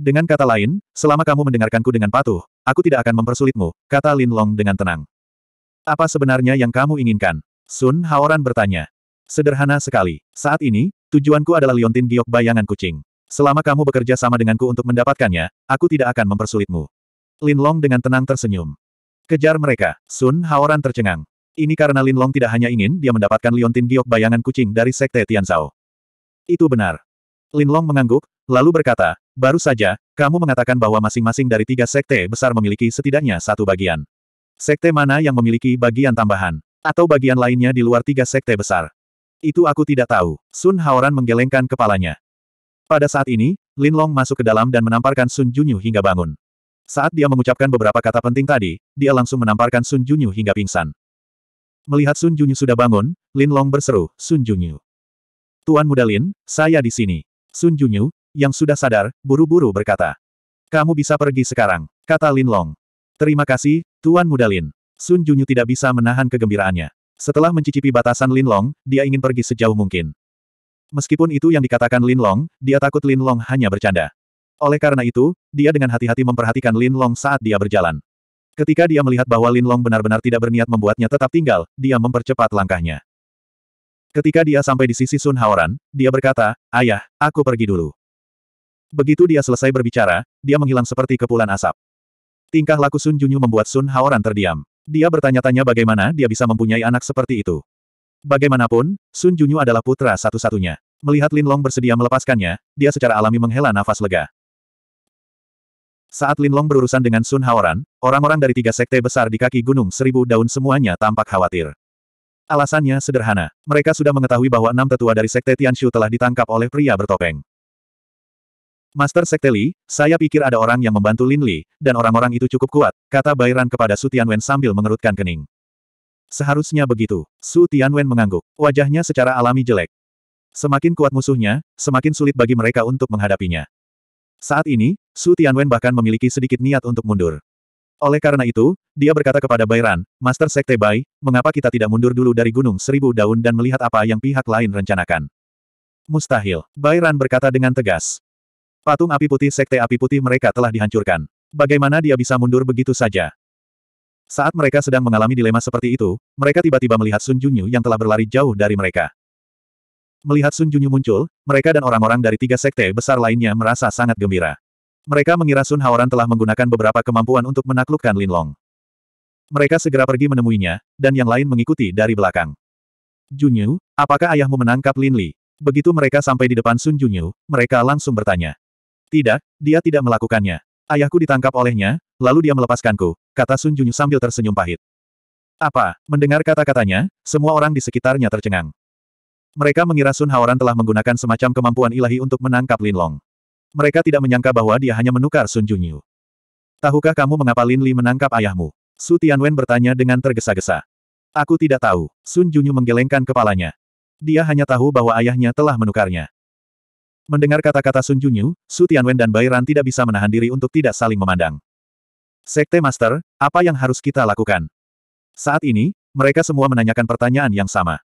Dengan kata lain, selama kamu mendengarkanku dengan patuh, aku tidak akan mempersulitmu, kata Lin Long dengan tenang. Apa sebenarnya yang kamu inginkan? Sun Haoran bertanya. Sederhana sekali. Saat ini, tujuanku adalah liontin giok bayangan kucing. Selama kamu bekerja sama denganku untuk mendapatkannya, aku tidak akan mempersulitmu. Lin Long dengan tenang tersenyum. Kejar mereka. Sun Haoran tercengang. Ini karena Lin Long tidak hanya ingin dia mendapatkan liontin giok bayangan kucing dari Sekte Tianzao. Itu benar. Lin Long mengangguk, lalu berkata, baru saja, kamu mengatakan bahwa masing-masing dari tiga sekte besar memiliki setidaknya satu bagian. Sekte mana yang memiliki bagian tambahan? Atau bagian lainnya di luar tiga sekte besar? Itu aku tidak tahu. Sun Haoran menggelengkan kepalanya. Pada saat ini, Lin Long masuk ke dalam dan menamparkan Sun Junyu hingga bangun. Saat dia mengucapkan beberapa kata penting tadi, dia langsung menamparkan Sun Junyu hingga pingsan. Melihat Sun Junyu sudah bangun, Lin Long berseru, Sun Junyu. Tuan Muda Lin, saya di sini. Sun Junyu, yang sudah sadar, buru-buru berkata. Kamu bisa pergi sekarang, kata Lin Long. Terima kasih, Tuan Muda Lin. Sun Junyu tidak bisa menahan kegembiraannya. Setelah mencicipi batasan Lin Long, dia ingin pergi sejauh mungkin. Meskipun itu yang dikatakan Lin Long, dia takut Lin Long hanya bercanda. Oleh karena itu, dia dengan hati-hati memperhatikan Lin Long saat dia berjalan. Ketika dia melihat bahwa Lin Long benar-benar tidak berniat membuatnya tetap tinggal, dia mempercepat langkahnya. Ketika dia sampai di sisi Sun Haoran, dia berkata, Ayah, aku pergi dulu. Begitu dia selesai berbicara, dia menghilang seperti kepulan asap. Tingkah laku Sun Junyu membuat Sun Haoran terdiam. Dia bertanya-tanya bagaimana dia bisa mempunyai anak seperti itu. Bagaimanapun, Sun Junyu adalah putra satu-satunya. Melihat Lin Long bersedia melepaskannya, dia secara alami menghela nafas lega. Saat Lin Long berurusan dengan Sun Haoran, orang-orang dari tiga sekte besar di kaki gunung seribu daun semuanya tampak khawatir. Alasannya sederhana, mereka sudah mengetahui bahwa enam tetua dari sekte Tianshu telah ditangkap oleh pria bertopeng. Master Sekte Li, saya pikir ada orang yang membantu Lin Li, dan orang-orang itu cukup kuat, kata Bairan kepada Su Tianwen sambil mengerutkan kening. Seharusnya begitu. Su Tianwen mengangguk, wajahnya secara alami jelek. Semakin kuat musuhnya, semakin sulit bagi mereka untuk menghadapinya. Saat ini, Su Tianwen bahkan memiliki sedikit niat untuk mundur. Oleh karena itu, dia berkata kepada Bairan, Master Sekte Bai, mengapa kita tidak mundur dulu dari Gunung Seribu Daun dan melihat apa yang pihak lain rencanakan? Mustahil, Bairan berkata dengan tegas. Patung api putih Sekte Api Putih mereka telah dihancurkan. Bagaimana dia bisa mundur begitu saja? Saat mereka sedang mengalami dilema seperti itu, mereka tiba-tiba melihat Sun Junyu yang telah berlari jauh dari mereka. Melihat Sun Junyu muncul, mereka dan orang-orang dari tiga sekte besar lainnya merasa sangat gembira. Mereka mengira Sun Haoran telah menggunakan beberapa kemampuan untuk menaklukkan Lin Long. Mereka segera pergi menemuinya, dan yang lain mengikuti dari belakang. Junyu, apakah ayahmu menangkap Lin Li? Begitu mereka sampai di depan Sun Junyu, mereka langsung bertanya. Tidak, dia tidak melakukannya. Ayahku ditangkap olehnya, lalu dia melepaskanku, kata Sun Junyu sambil tersenyum pahit. Apa? Mendengar kata-katanya, semua orang di sekitarnya tercengang. Mereka mengira Sun Haoran telah menggunakan semacam kemampuan ilahi untuk menangkap Lin Long. Mereka tidak menyangka bahwa dia hanya menukar Sun Junyu. Tahukah kamu mengapa Lin Li menangkap ayahmu? Su Tianwen bertanya dengan tergesa-gesa. Aku tidak tahu. Sun Junyu menggelengkan kepalanya. Dia hanya tahu bahwa ayahnya telah menukarnya. Mendengar kata-kata Sun Junyu, Su Tianwen dan Bai tidak bisa menahan diri untuk tidak saling memandang. Sekte Master, apa yang harus kita lakukan? Saat ini, mereka semua menanyakan pertanyaan yang sama.